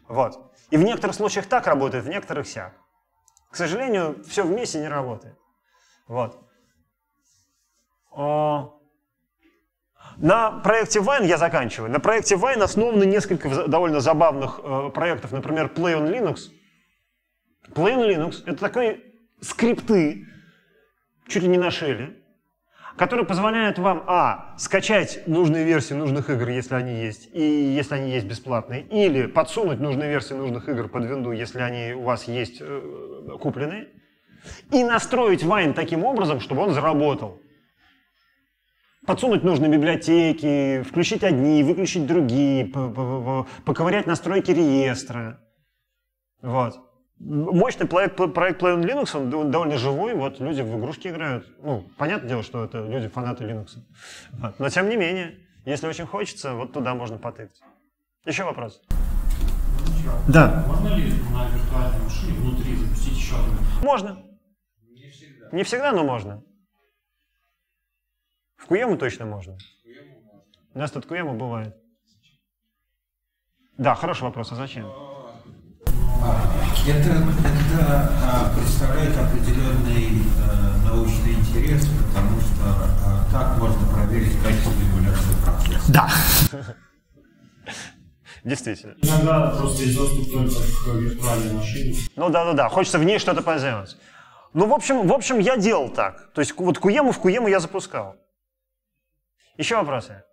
A: Вот. И в некоторых случаях так работает, в некоторых сяк. К сожалению, все вместе не работает. Вот. На проекте Vine, я заканчиваю, на проекте Vine основаны несколько довольно забавных э, проектов, например, Play on Linux. Play on Linux — это такой скрипты, чуть ли не на шеле, который позволяет вам, а, скачать нужные версии нужных игр, если они есть, и если они есть бесплатные, или подсунуть нужные версии нужных игр под винду, если они у вас есть э, купленные, и настроить Вайн таким образом, чтобы он заработал. Подсунуть нужные библиотеки, включить одни, выключить другие, поковырять настройки реестра. Вот мощный проект, проект Play on Linux, он довольно живой, вот люди в игрушки играют. Ну, понятное дело, что это люди фанаты Linux. Вот. Но тем не менее, если очень хочется, вот туда можно потыкать. Еще вопрос. Да. Можно ли на виртуальной машине внутри запустить еще одну? Можно. Не всегда. Не всегда, но можно. В Куему точно можно. можно. У нас тут Куема бывает. Да, хороший вопрос, а зачем? А, а, это, это а, представляет определенный а, научный интерес, потому что а, так можно проверить качество регуляции процесса. Да. Действительно. Иногда просто есть доступ только к виртуальной машине. Ну да, да, да. Хочется в ней что-то поделать. Ну, в общем, в общем, я делал так. То есть вот Куему в Куему я запускал. Еще вопросы?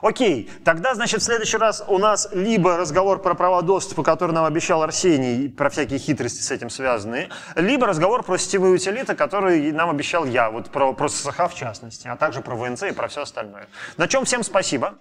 A: Окей, тогда, значит, в следующий раз у нас либо разговор про права доступа, который нам обещал Арсений, про всякие хитрости с этим связанные, либо разговор про сетевые утилиты, который нам обещал я, вот про, про ССХ в частности, а также про ВНЦ и про все остальное. На чем всем спасибо.